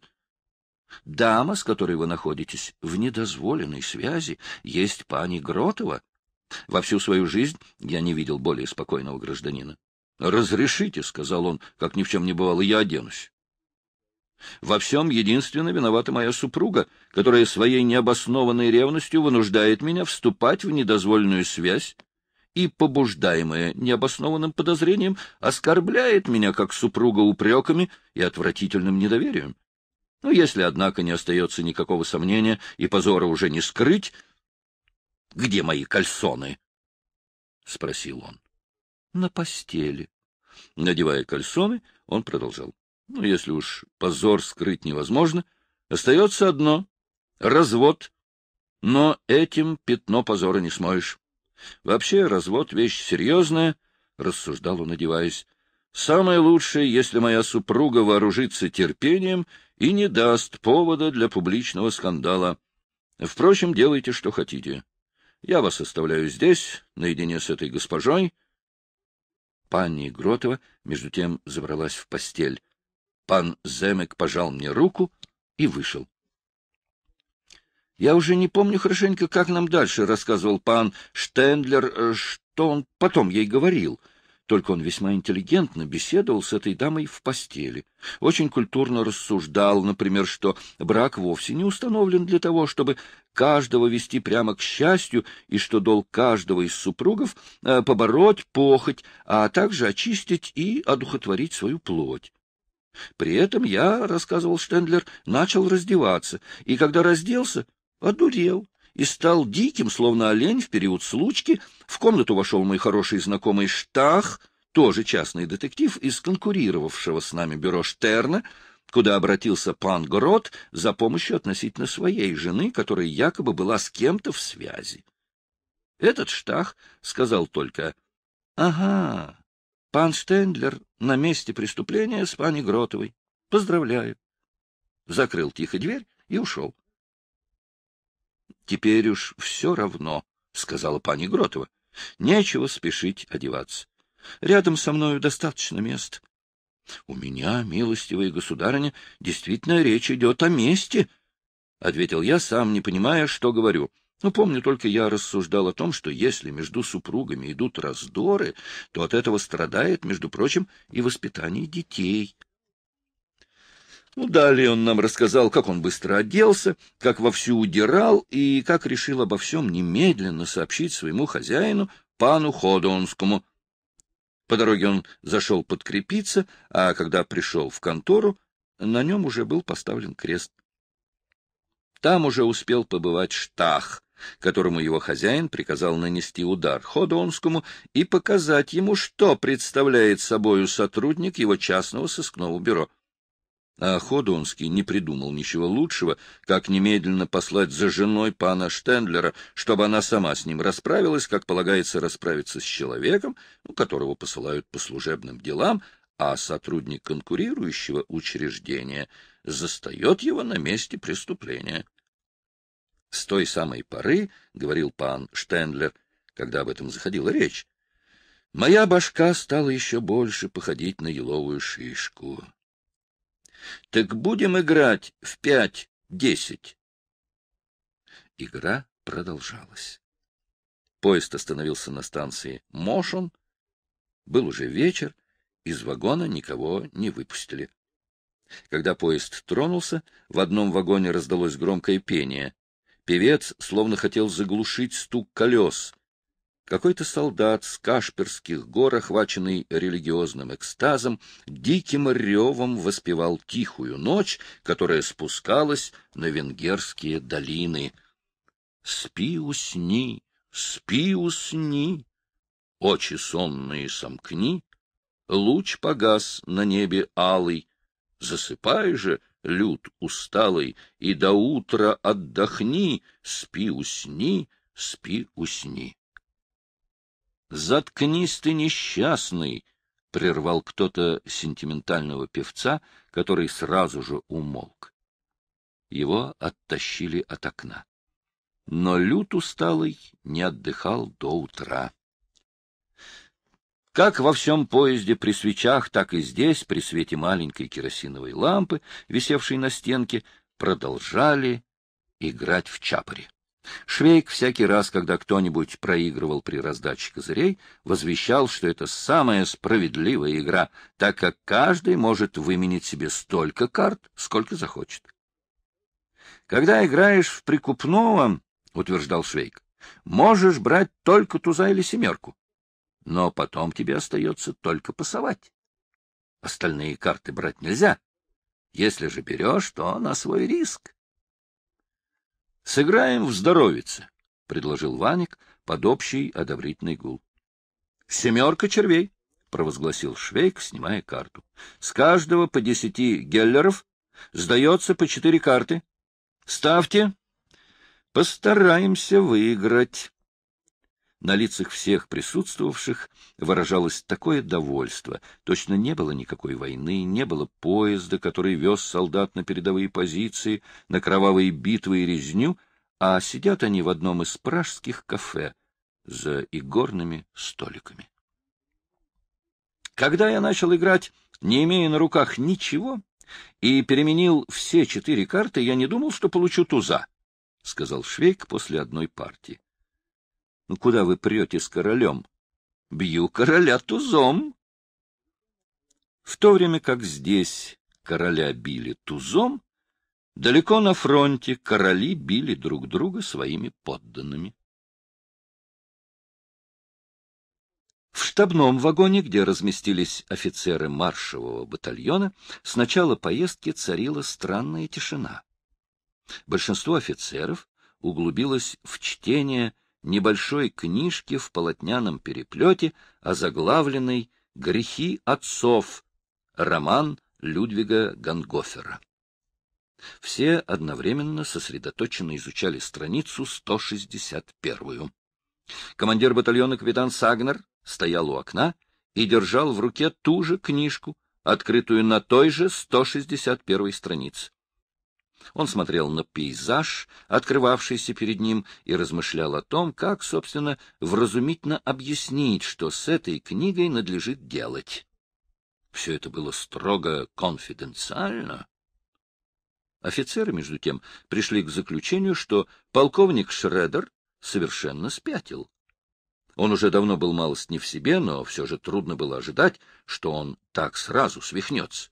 Дама, с которой вы находитесь, в недозволенной связи, есть пани Гротова, во всю свою жизнь я не видел более спокойного гражданина. «Разрешите», — сказал он, как ни в чем не бывало, — «я оденусь». Во всем единственно виновата моя супруга, которая своей необоснованной ревностью вынуждает меня вступать в недозволенную связь и, побуждаемая необоснованным подозрением, оскорбляет меня как супруга упреками и отвратительным недоверием. Но ну, если, однако, не остается никакого сомнения и позора уже не скрыть, где мои кальсоны? — спросил он. — На постели. Надевая кальсоны, он продолжал. — Ну, если уж позор скрыть невозможно, остается одно — развод. Но этим пятно позора не смоешь. Вообще развод — вещь серьезная, — рассуждал он, одеваясь. Самое лучшее, если моя супруга вооружится терпением и не даст повода для публичного скандала. Впрочем, делайте, что хотите. Я вас оставляю здесь, наедине с этой госпожой. Панни Гротова, между тем, забралась в постель. Пан Земек пожал мне руку и вышел. Я уже не помню хорошенько, как нам дальше рассказывал пан Штендлер, э, что он потом ей говорил — только он весьма интеллигентно беседовал с этой дамой в постели. Очень культурно рассуждал, например, что брак вовсе не установлен для того, чтобы каждого вести прямо к счастью, и что долг каждого из супругов э, побороть похоть, а также очистить и одухотворить свою плоть. При этом я, — рассказывал Штендлер, — начал раздеваться, и когда разделся, одурел и стал диким, словно олень в период случки. В комнату вошел мой хороший знакомый Штах, тоже частный детектив из конкурировавшего с нами бюро Штерна, куда обратился пан Грот за помощью относительно своей жены, которая якобы была с кем-то в связи. Этот Штах сказал только «Ага, пан Стендлер на месте преступления с пани Гротовой. Поздравляю». Закрыл тихо дверь и ушел. — Теперь уж все равно, — сказала пани Гротова. — Нечего спешить одеваться. Рядом со мною достаточно мест. — У меня, милостивые государыня, действительно речь идет о месте, — ответил я, сам не понимая, что говорю. Но ну, помню только, я рассуждал о том, что если между супругами идут раздоры, то от этого страдает, между прочим, и воспитание детей. Ну, далее он нам рассказал, как он быстро оделся, как вовсю удирал и как решил обо всем немедленно сообщить своему хозяину, пану Ходонскому. По дороге он зашел подкрепиться, а когда пришел в контору, на нем уже был поставлен крест. Там уже успел побывать Штах, которому его хозяин приказал нанести удар Ходонскому и показать ему, что представляет собою сотрудник его частного сыскного бюро. А Ходонский не придумал ничего лучшего, как немедленно послать за женой пана Штендлера, чтобы она сама с ним расправилась, как полагается расправиться с человеком, которого посылают по служебным делам, а сотрудник конкурирующего учреждения застает его на месте преступления. С той самой поры, — говорил пан Штендлер, когда об этом заходила речь, — моя башка стала еще больше походить на еловую шишку. Так будем играть в пять-десять. Игра продолжалась. Поезд остановился на станции Мошон. Был уже вечер, из вагона никого не выпустили. Когда поезд тронулся, в одном вагоне раздалось громкое пение. Певец словно хотел заглушить стук колес — какой-то солдат с Кашперских гор, охваченный религиозным экстазом, диким ревом воспевал тихую ночь, которая спускалась на венгерские долины. «Спи, усни, спи, усни, очи сонные сомкни, луч погас на небе алый, засыпай же, люд усталый, и до утра отдохни, спи, усни, спи, усни». Заткнись ты, несчастный! — прервал кто-то сентиментального певца, который сразу же умолк. Его оттащили от окна. Но Лют усталый не отдыхал до утра. Как во всем поезде при свечах, так и здесь, при свете маленькой керосиновой лампы, висевшей на стенке, продолжали играть в чапоре. Швейк всякий раз, когда кто-нибудь проигрывал при раздаче козырей, возвещал, что это самая справедливая игра, так как каждый может выменить себе столько карт, сколько захочет. «Когда играешь в прикупного, — утверждал Швейк, — можешь брать только туза или семерку, но потом тебе остается только пасовать. Остальные карты брать нельзя. Если же берешь, то на свой риск. — Сыграем в здоровице, — предложил Ваник под общий одобрительный гул. — Семерка червей, — провозгласил Швейк, снимая карту. — С каждого по десяти геллеров сдается по четыре карты. Ставьте. Постараемся выиграть. На лицах всех присутствовавших выражалось такое довольство. Точно не было никакой войны, не было поезда, который вез солдат на передовые позиции, на кровавые битвы и резню, а сидят они в одном из пражских кафе за игорными столиками. Когда я начал играть, не имея на руках ничего, и переменил все четыре карты, я не думал, что получу туза, — сказал Швейк после одной партии. Ну, куда вы прете с королем? Бью короля тузом. В то время как здесь короля били тузом, далеко на фронте короли били друг друга своими подданными. В штабном вагоне, где разместились офицеры маршевого батальона, с начала поездки царила странная тишина. Большинство офицеров углубилось в чтение небольшой книжке в полотняном переплете, озаглавленной «Грехи отцов», роман Людвига Гангофера. Все одновременно сосредоточенно изучали страницу 161. Командир батальона капитан Сагнер стоял у окна и держал в руке ту же книжку, открытую на той же 161 странице. Он смотрел на пейзаж, открывавшийся перед ним, и размышлял о том, как, собственно, вразумительно объяснить, что с этой книгой надлежит делать. Все это было строго конфиденциально. Офицеры, между тем, пришли к заключению, что полковник Шредер совершенно спятил. Он уже давно был малость не в себе, но все же трудно было ожидать, что он так сразу свихнется.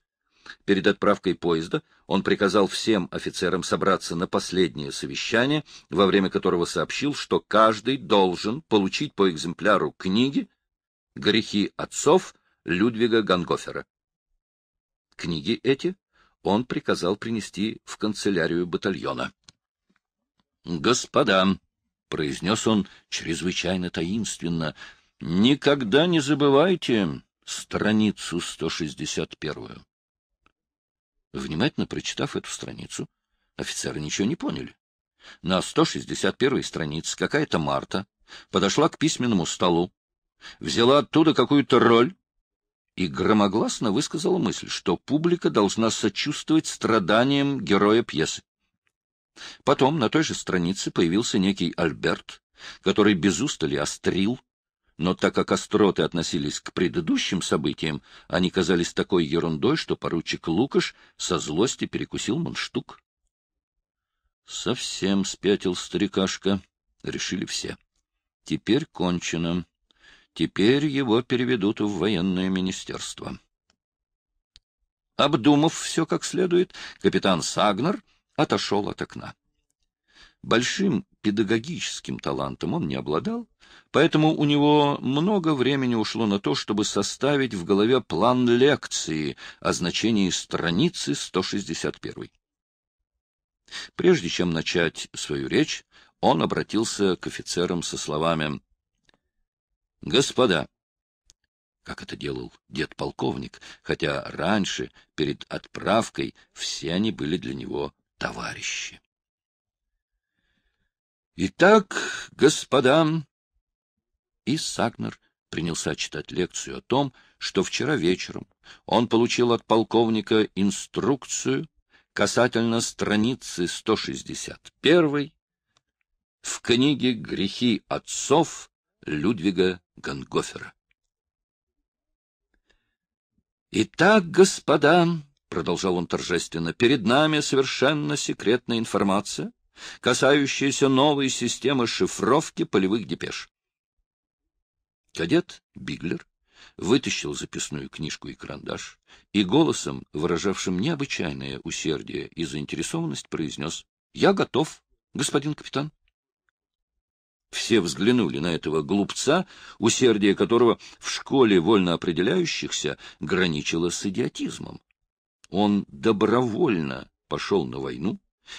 Перед отправкой поезда он приказал всем офицерам собраться на последнее совещание, во время которого сообщил, что каждый должен получить по экземпляру книги «Грехи отцов» Людвига Гангофера. Книги эти он приказал принести в канцелярию батальона. «Господа», — произнес он чрезвычайно таинственно, — «никогда не забывайте страницу 161. Внимательно прочитав эту страницу, офицеры ничего не поняли. На 161-й странице какая-то Марта подошла к письменному столу, взяла оттуда какую-то роль и громогласно высказала мысль, что публика должна сочувствовать страданиям героя пьесы. Потом на той же странице появился некий Альберт, который без устали острил, но так как остроты относились к предыдущим событиям, они казались такой ерундой, что поручик Лукаш со злости перекусил мунштук. Совсем спятил старикашка, решили все. Теперь кончено. Теперь его переведут в военное министерство. Обдумав все как следует, капитан Сагнер отошел от окна. Большим педагогическим талантом он не обладал, поэтому у него много времени ушло на то, чтобы составить в голове план лекции о значении страницы 161. Прежде чем начать свою речь, он обратился к офицерам со словами «Господа!» Как это делал дед-полковник, хотя раньше, перед отправкой, все они были для него товарищи. Итак, господа... И Сагнер принялся читать лекцию о том, что вчера вечером он получил от полковника инструкцию касательно страницы 161 в книге «Грехи отцов» Людвига Гангофера. «Итак, господа», — продолжал он торжественно, — «перед нами совершенно секретная информация, касающаяся новой системы шифровки полевых депеш. Кадет Биглер вытащил записную книжку и карандаш и голосом, выражавшим необычайное усердие и заинтересованность, произнес «Я готов, господин капитан». Все взглянули на этого глупца, усердие которого в школе вольно определяющихся граничило с идиотизмом. Он добровольно пошел на войну,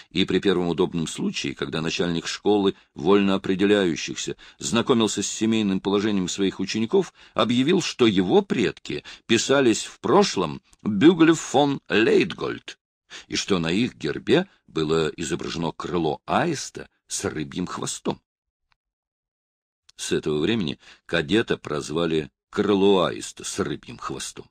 и при первом удобном случае, когда начальник школы вольно определяющихся знакомился с семейным положением своих учеников, объявил, что его предки писались в прошлом Бюглев фон Лейтгольд, и что на их гербе было изображено крыло аиста с рыбьим хвостом. С этого времени кадета прозвали крыло аиста с рыбьим хвостом.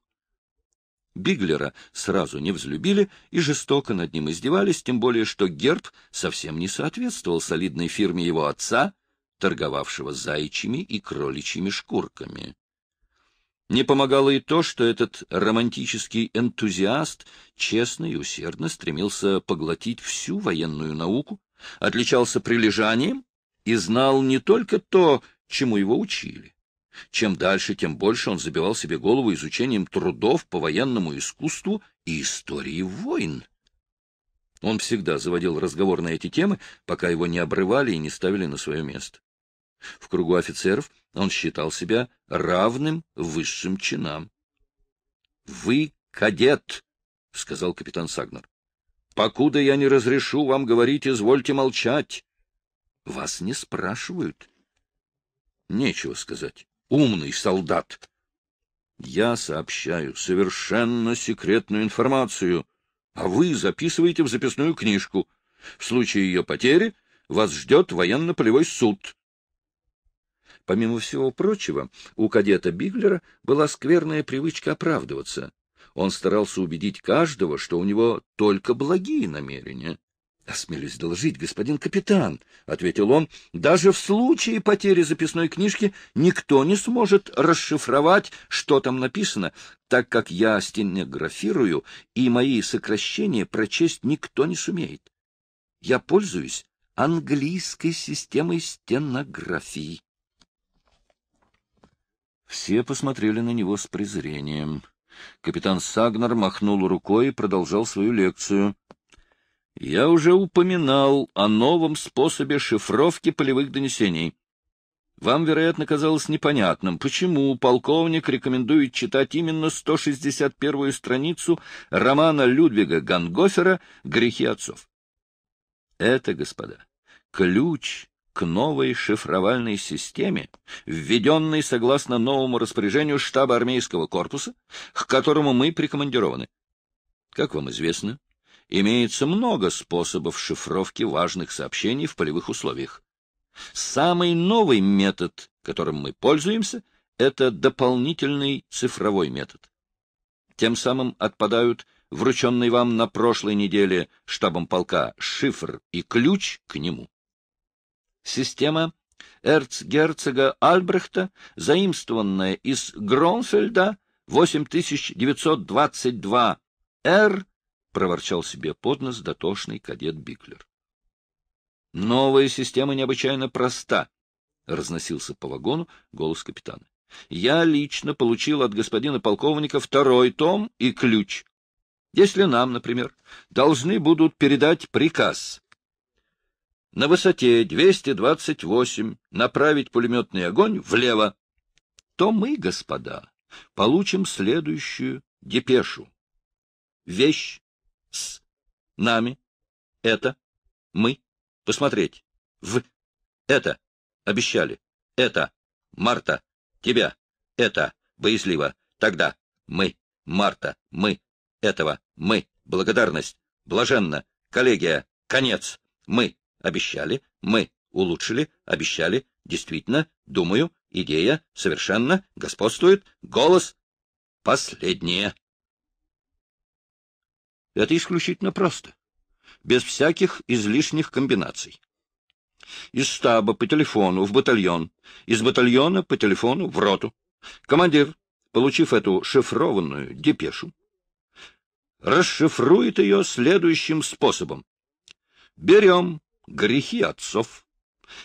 Биглера сразу не взлюбили и жестоко над ним издевались, тем более что герб совсем не соответствовал солидной фирме его отца, торговавшего зайчими и кроличьими шкурками. Не помогало и то, что этот романтический энтузиаст честно и усердно стремился поглотить всю военную науку, отличался прилежанием и знал не только то, чему его учили, чем дальше, тем больше он забивал себе голову изучением трудов по военному искусству и истории войн. Он всегда заводил разговор на эти темы, пока его не обрывали и не ставили на свое место. В кругу офицеров он считал себя равным высшим чинам. — Вы кадет, — сказал капитан Сагнер. — Покуда я не разрешу вам говорить, извольте молчать. Вас не спрашивают. Нечего сказать умный солдат. Я сообщаю совершенно секретную информацию, а вы записываете в записную книжку. В случае ее потери вас ждет военно-полевой суд. Помимо всего прочего, у кадета Биглера была скверная привычка оправдываться. Он старался убедить каждого, что у него только благие намерения. — Осмелюсь доложить, господин капитан, — ответил он, — даже в случае потери записной книжки никто не сможет расшифровать, что там написано, так как я стенографирую, и мои сокращения прочесть никто не сумеет. Я пользуюсь английской системой стенографии. Все посмотрели на него с презрением. Капитан Сагнер махнул рукой и продолжал свою лекцию. Я уже упоминал о новом способе шифровки полевых донесений. Вам, вероятно, казалось непонятным, почему полковник рекомендует читать именно 161-ю страницу романа Людвига Гангофера «Грехи отцов». Это, господа, ключ к новой шифровальной системе, введенной согласно новому распоряжению штаба армейского корпуса, к которому мы прикомандированы. Как вам известно, имеется много способов шифровки важных сообщений в полевых условиях. Самый новый метод, которым мы пользуемся, это дополнительный цифровой метод. Тем самым отпадают врученный вам на прошлой неделе штабом полка шифр и ключ к нему. Система эрцгерцога Альбрехта, заимствованная из Гронфельда 8922 R проворчал себе под нос дотошный кадет Биклер. Новая система необычайно проста, разносился по вагону голос капитана. Я лично получил от господина полковника второй том и ключ. Если нам, например, должны будут передать приказ на высоте 228 направить пулеметный огонь влево, то мы, господа, получим следующую депешу. Вещь с нами, это, мы, посмотреть, в, это, обещали, это, Марта, тебя, это, боязливо, тогда, мы, Марта, мы, этого, мы, благодарность, блаженно, коллегия, конец, мы, обещали, мы, улучшили, обещали, действительно, думаю, идея, совершенно, господствует, голос, последнее. Это исключительно просто, без всяких излишних комбинаций. Из штаба по телефону в батальон, из батальона по телефону в роту. Командир, получив эту шифрованную депешу, расшифрует ее следующим способом. Берем грехи отцов,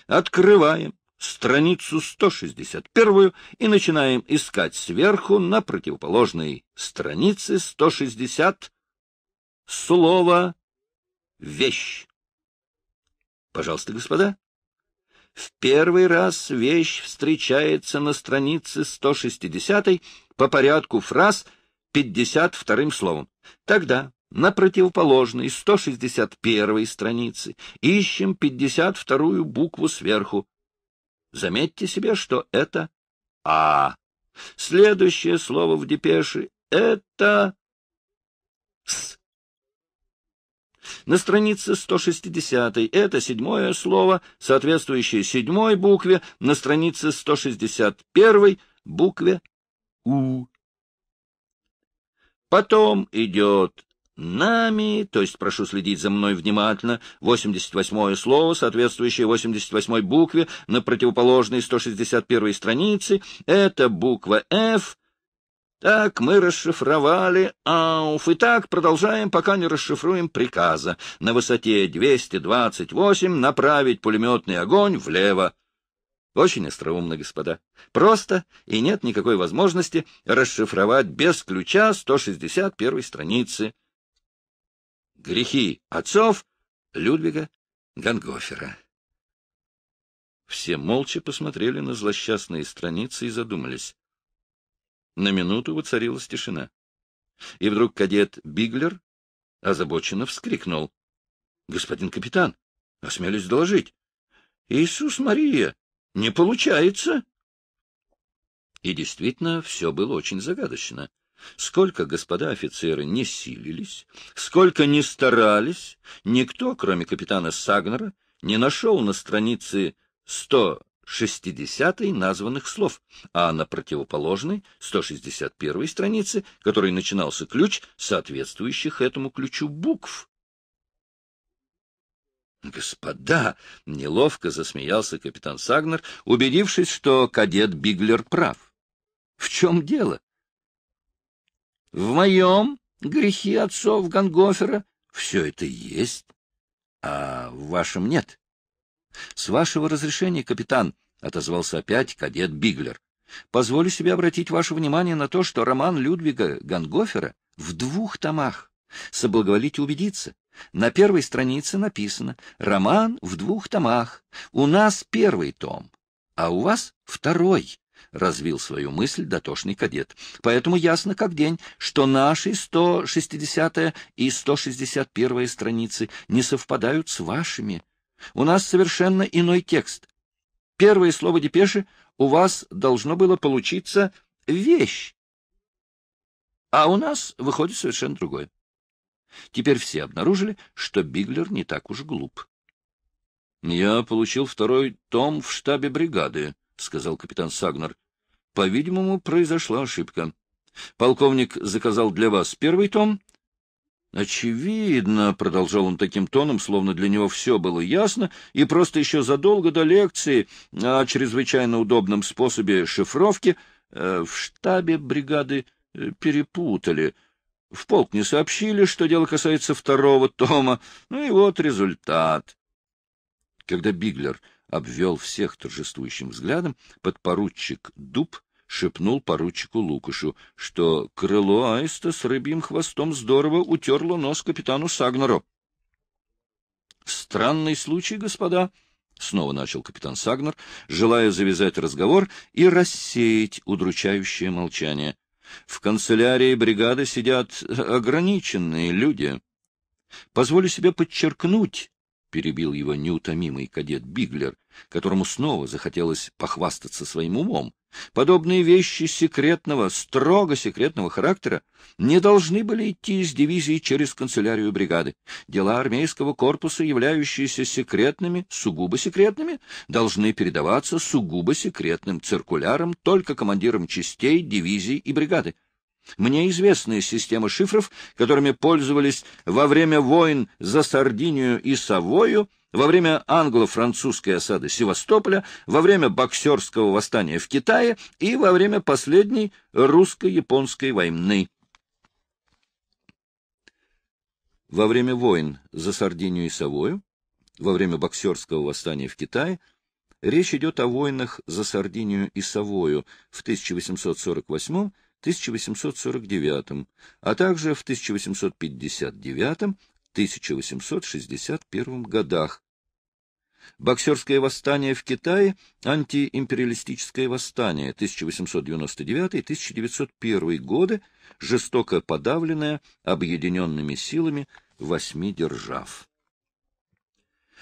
открываем страницу 161 и начинаем искать сверху на противоположной странице 160 слово «вещь». Пожалуйста, господа. В первый раз вещь встречается на странице 160 по порядку фраз 52 словом. Тогда на противоположной 161 странице ищем 52 букву сверху. Заметьте себе, что это «а». Следующее слово в депеше — это «с». На странице 160 это седьмое слово, соответствующее седьмой букве, на странице 161 букве «У». Потом идет «нами», то есть прошу следить за мной внимательно, 88-е слово, соответствующее 88-й букве на противоположной 161-й странице, это буква «Ф», так мы расшифровали АУФ, и так продолжаем, пока не расшифруем приказа. На высоте 228 направить пулеметный огонь влево. Очень остроумно, господа. Просто и нет никакой возможности расшифровать без ключа 161 страницы. Грехи отцов Людвига Гангофера. Все молча посмотрели на злосчастные страницы и задумались. На минуту воцарилась тишина. И вдруг кадет Биглер озабоченно вскрикнул. — Господин капитан, осмелюсь доложить. — Иисус Мария, не получается! И действительно, все было очень загадочно. Сколько господа офицеры не силились, сколько не старались, никто, кроме капитана Сагнера, не нашел на странице 100 шестидесятой названных слов, а на противоположной, 161 странице, которой начинался ключ, соответствующих этому ключу букв. «Господа!» — неловко засмеялся капитан Сагнер, убедившись, что кадет Биглер прав. «В чем дело?» «В моем грехе отцов Гангофера все это есть, а в вашем нет. — С вашего разрешения, капитан, — отозвался опять кадет Биглер. — Позволю себе обратить ваше внимание на то, что роман Людвига Гангофера в двух томах. Соблаговолите убедиться. На первой странице написано «Роман в двух томах». У нас первый том, а у вас второй. — развил свою мысль дотошный кадет. — Поэтому ясно как день, что наши 160-я и 161-я страницы не совпадают с вашими. У нас совершенно иной текст. Первое слово депеши у вас должно было получиться «вещь». А у нас выходит совершенно другое. Теперь все обнаружили, что Биглер не так уж глуп. — Я получил второй том в штабе бригады, — сказал капитан Сагнер. — По-видимому, произошла ошибка. Полковник заказал для вас первый том, «Очевидно», — продолжал он таким тоном, словно для него все было ясно, и просто еще задолго до лекции о чрезвычайно удобном способе шифровки э, в штабе бригады э, перепутали. В полк не сообщили, что дело касается второго тома, ну и вот результат. Когда Биглер обвел всех торжествующим взглядом, подпоручик Дуб шепнул поручику Лукашу, что крыло аиста с рыбьим хвостом здорово утерло нос капитану Сагнеру. — Странный случай, господа, — снова начал капитан Сагнер, желая завязать разговор и рассеять удручающее молчание. В канцелярии бригады сидят ограниченные люди. — Позволю себе подчеркнуть, — перебил его неутомимый кадет Биглер, которому снова захотелось похвастаться своим умом, Подобные вещи секретного, строго секретного характера не должны были идти из дивизии через канцелярию бригады. Дела армейского корпуса, являющиеся секретными, сугубо секретными, должны передаваться сугубо секретным циркуляром только командирам частей, дивизий и бригады. Мне известны системы шифров, которыми пользовались во время войн за Сардинию и Савою, во время англо-французской осады Севастополя, во время боксерского восстания в Китае и во время последней русско-японской войны. Во время войн за Сардинию и Савою, во время боксерского восстания в Китае, речь идет о войнах за Сардинию и Савою в 1848-1849, а также в 1859 1861 годах. Боксерское восстание в Китае, антиимпериалистическое восстание 1899-1901 годы, жестоко подавленное объединенными силами восьми держав.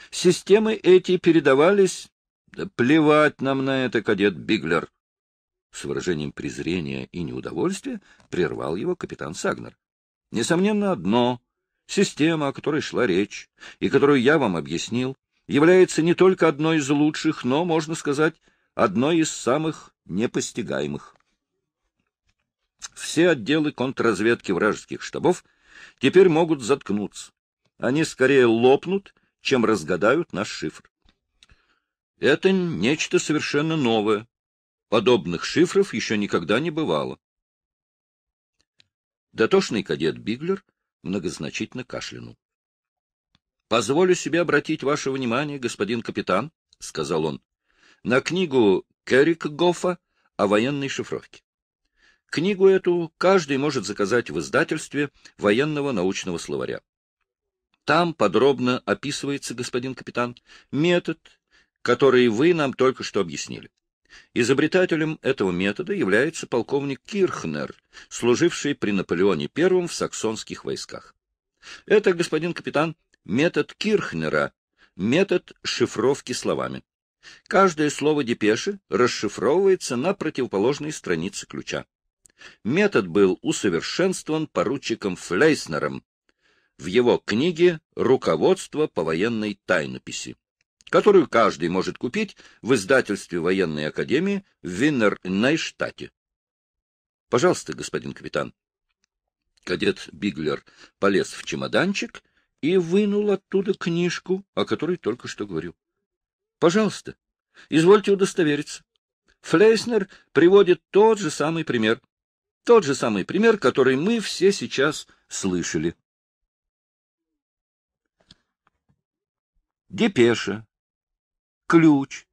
Системы эти передавались... Да плевать нам на это, кадет Биглер! С выражением презрения и неудовольствия прервал его капитан Сагнер. Несомненно, одно Система, о которой шла речь, и которую я вам объяснил, является не только одной из лучших, но, можно сказать, одной из самых непостигаемых. Все отделы контрразведки вражеских штабов теперь могут заткнуться. Они скорее лопнут, чем разгадают наш шифр. Это нечто совершенно новое. Подобных шифров еще никогда не бывало. Дотошный кадет Биглер — многозначительно кашлянул. — Позволю себе обратить ваше внимание, господин капитан, — сказал он, — на книгу Керрикгофа о военной шифровке. Книгу эту каждый может заказать в издательстве военного научного словаря. Там подробно описывается, господин капитан, метод, который вы нам только что объяснили. Изобретателем этого метода является полковник Кирхнер, служивший при Наполеоне I в саксонских войсках. Это, господин капитан, метод Кирхнера, метод шифровки словами. Каждое слово депеши расшифровывается на противоположной странице ключа. Метод был усовершенствован поручиком Флейснером в его книге «Руководство по военной тайнописи» которую каждый может купить в издательстве военной академии в Виннер-Найштате. Пожалуйста, господин капитан. Кадет Биглер полез в чемоданчик и вынул оттуда книжку, о которой только что говорил. — Пожалуйста, извольте удостовериться. Флейснер приводит тот же самый пример. Тот же самый пример, который мы все сейчас слышали. Депеша ключ.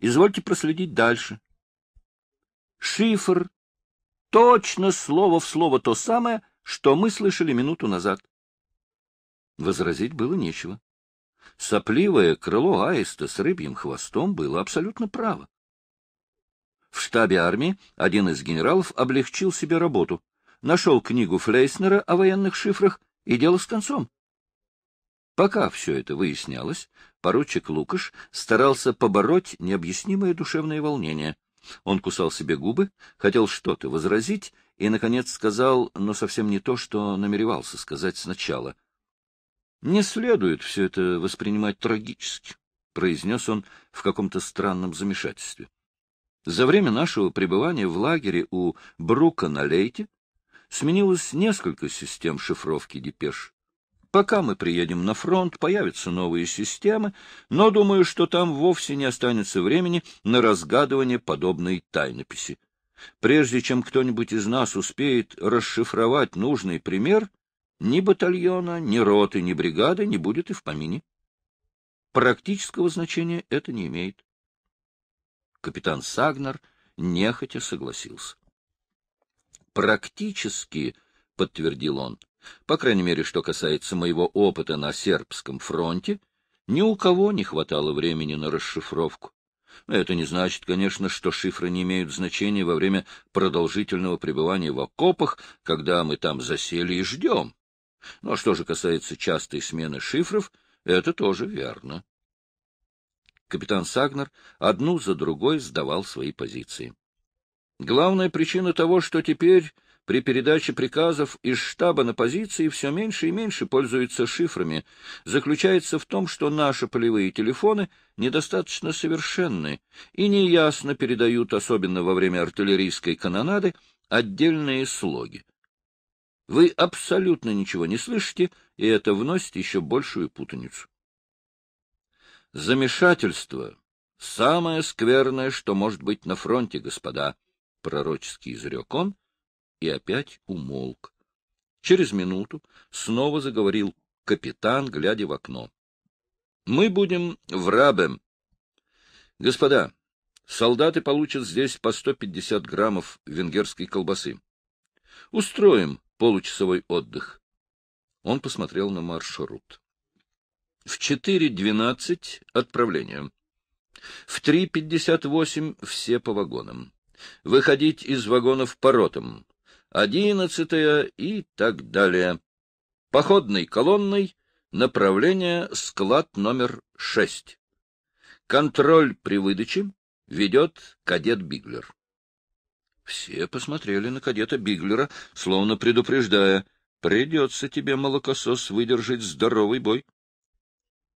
Извольте проследить дальше. Шифр. Точно слово в слово то самое, что мы слышали минуту назад. Возразить было нечего. Сопливое крыло аиста с рыбьим хвостом было абсолютно право. В штабе армии один из генералов облегчил себе работу, нашел книгу Флейснера о военных шифрах, и дело с концом. Пока все это выяснялось, Поручик Лукаш старался побороть необъяснимое душевное волнение. Он кусал себе губы, хотел что-то возразить и, наконец, сказал, но совсем не то, что намеревался сказать сначала. — Не следует все это воспринимать трагически, — произнес он в каком-то странном замешательстве. За время нашего пребывания в лагере у Брука на Лейте сменилось несколько систем шифровки депеш. Пока мы приедем на фронт, появятся новые системы, но думаю, что там вовсе не останется времени на разгадывание подобной тайнописи. Прежде чем кто-нибудь из нас успеет расшифровать нужный пример, ни батальона, ни роты, ни бригады не будет и в помине. Практического значения это не имеет. Капитан Сагнер нехотя согласился. «Практически», — подтвердил он, по крайней мере, что касается моего опыта на сербском фронте, ни у кого не хватало времени на расшифровку. Это не значит, конечно, что шифры не имеют значения во время продолжительного пребывания в окопах, когда мы там засели и ждем. Но что же касается частой смены шифров, это тоже верно. Капитан Сагнер одну за другой сдавал свои позиции. Главная причина того, что теперь при передаче приказов из штаба на позиции все меньше и меньше пользуются шифрами. Заключается в том, что наши полевые телефоны недостаточно совершенны и неясно передают, особенно во время артиллерийской канонады, отдельные слоги. Вы абсолютно ничего не слышите, и это вносит еще большую путаницу. Замешательство — самое скверное, что может быть на фронте, господа, — пророчески изрек он, и опять умолк. Через минуту снова заговорил капитан, глядя в окно. — Мы будем в Рабе. — Господа, солдаты получат здесь по 150 граммов венгерской колбасы. Устроим получасовой отдых. Он посмотрел на маршрут. В 4.12 отправление. В 3.58 все по вагонам. Выходить из вагонов по ротам одиннадцатая и так далее. Походной колонной направление склад номер шесть. Контроль при выдаче ведет кадет Биглер. Все посмотрели на кадета Биглера, словно предупреждая, придется тебе, молокосос, выдержать здоровый бой.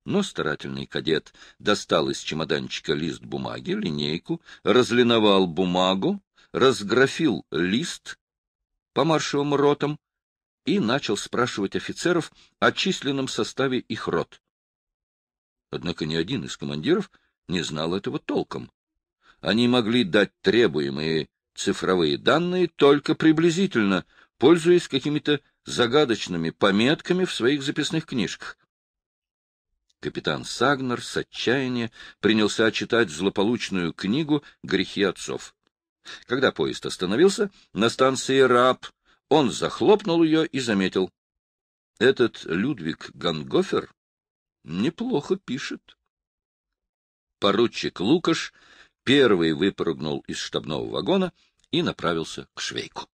Но старательный кадет достал из чемоданчика лист бумаги, линейку, разлиновал бумагу, разграфил лист, по маршевым ротам и начал спрашивать офицеров о численном составе их рот. Однако ни один из командиров не знал этого толком. Они могли дать требуемые цифровые данные только приблизительно, пользуясь какими-то загадочными пометками в своих записных книжках. Капитан Сагнер с отчаяния принялся читать злополучную книгу «Грехи отцов». Когда поезд остановился, на станции Раб, он захлопнул ее и заметил. Этот Людвиг Гангофер неплохо пишет. Поручик Лукаш первый выпрыгнул из штабного вагона и направился к Швейку.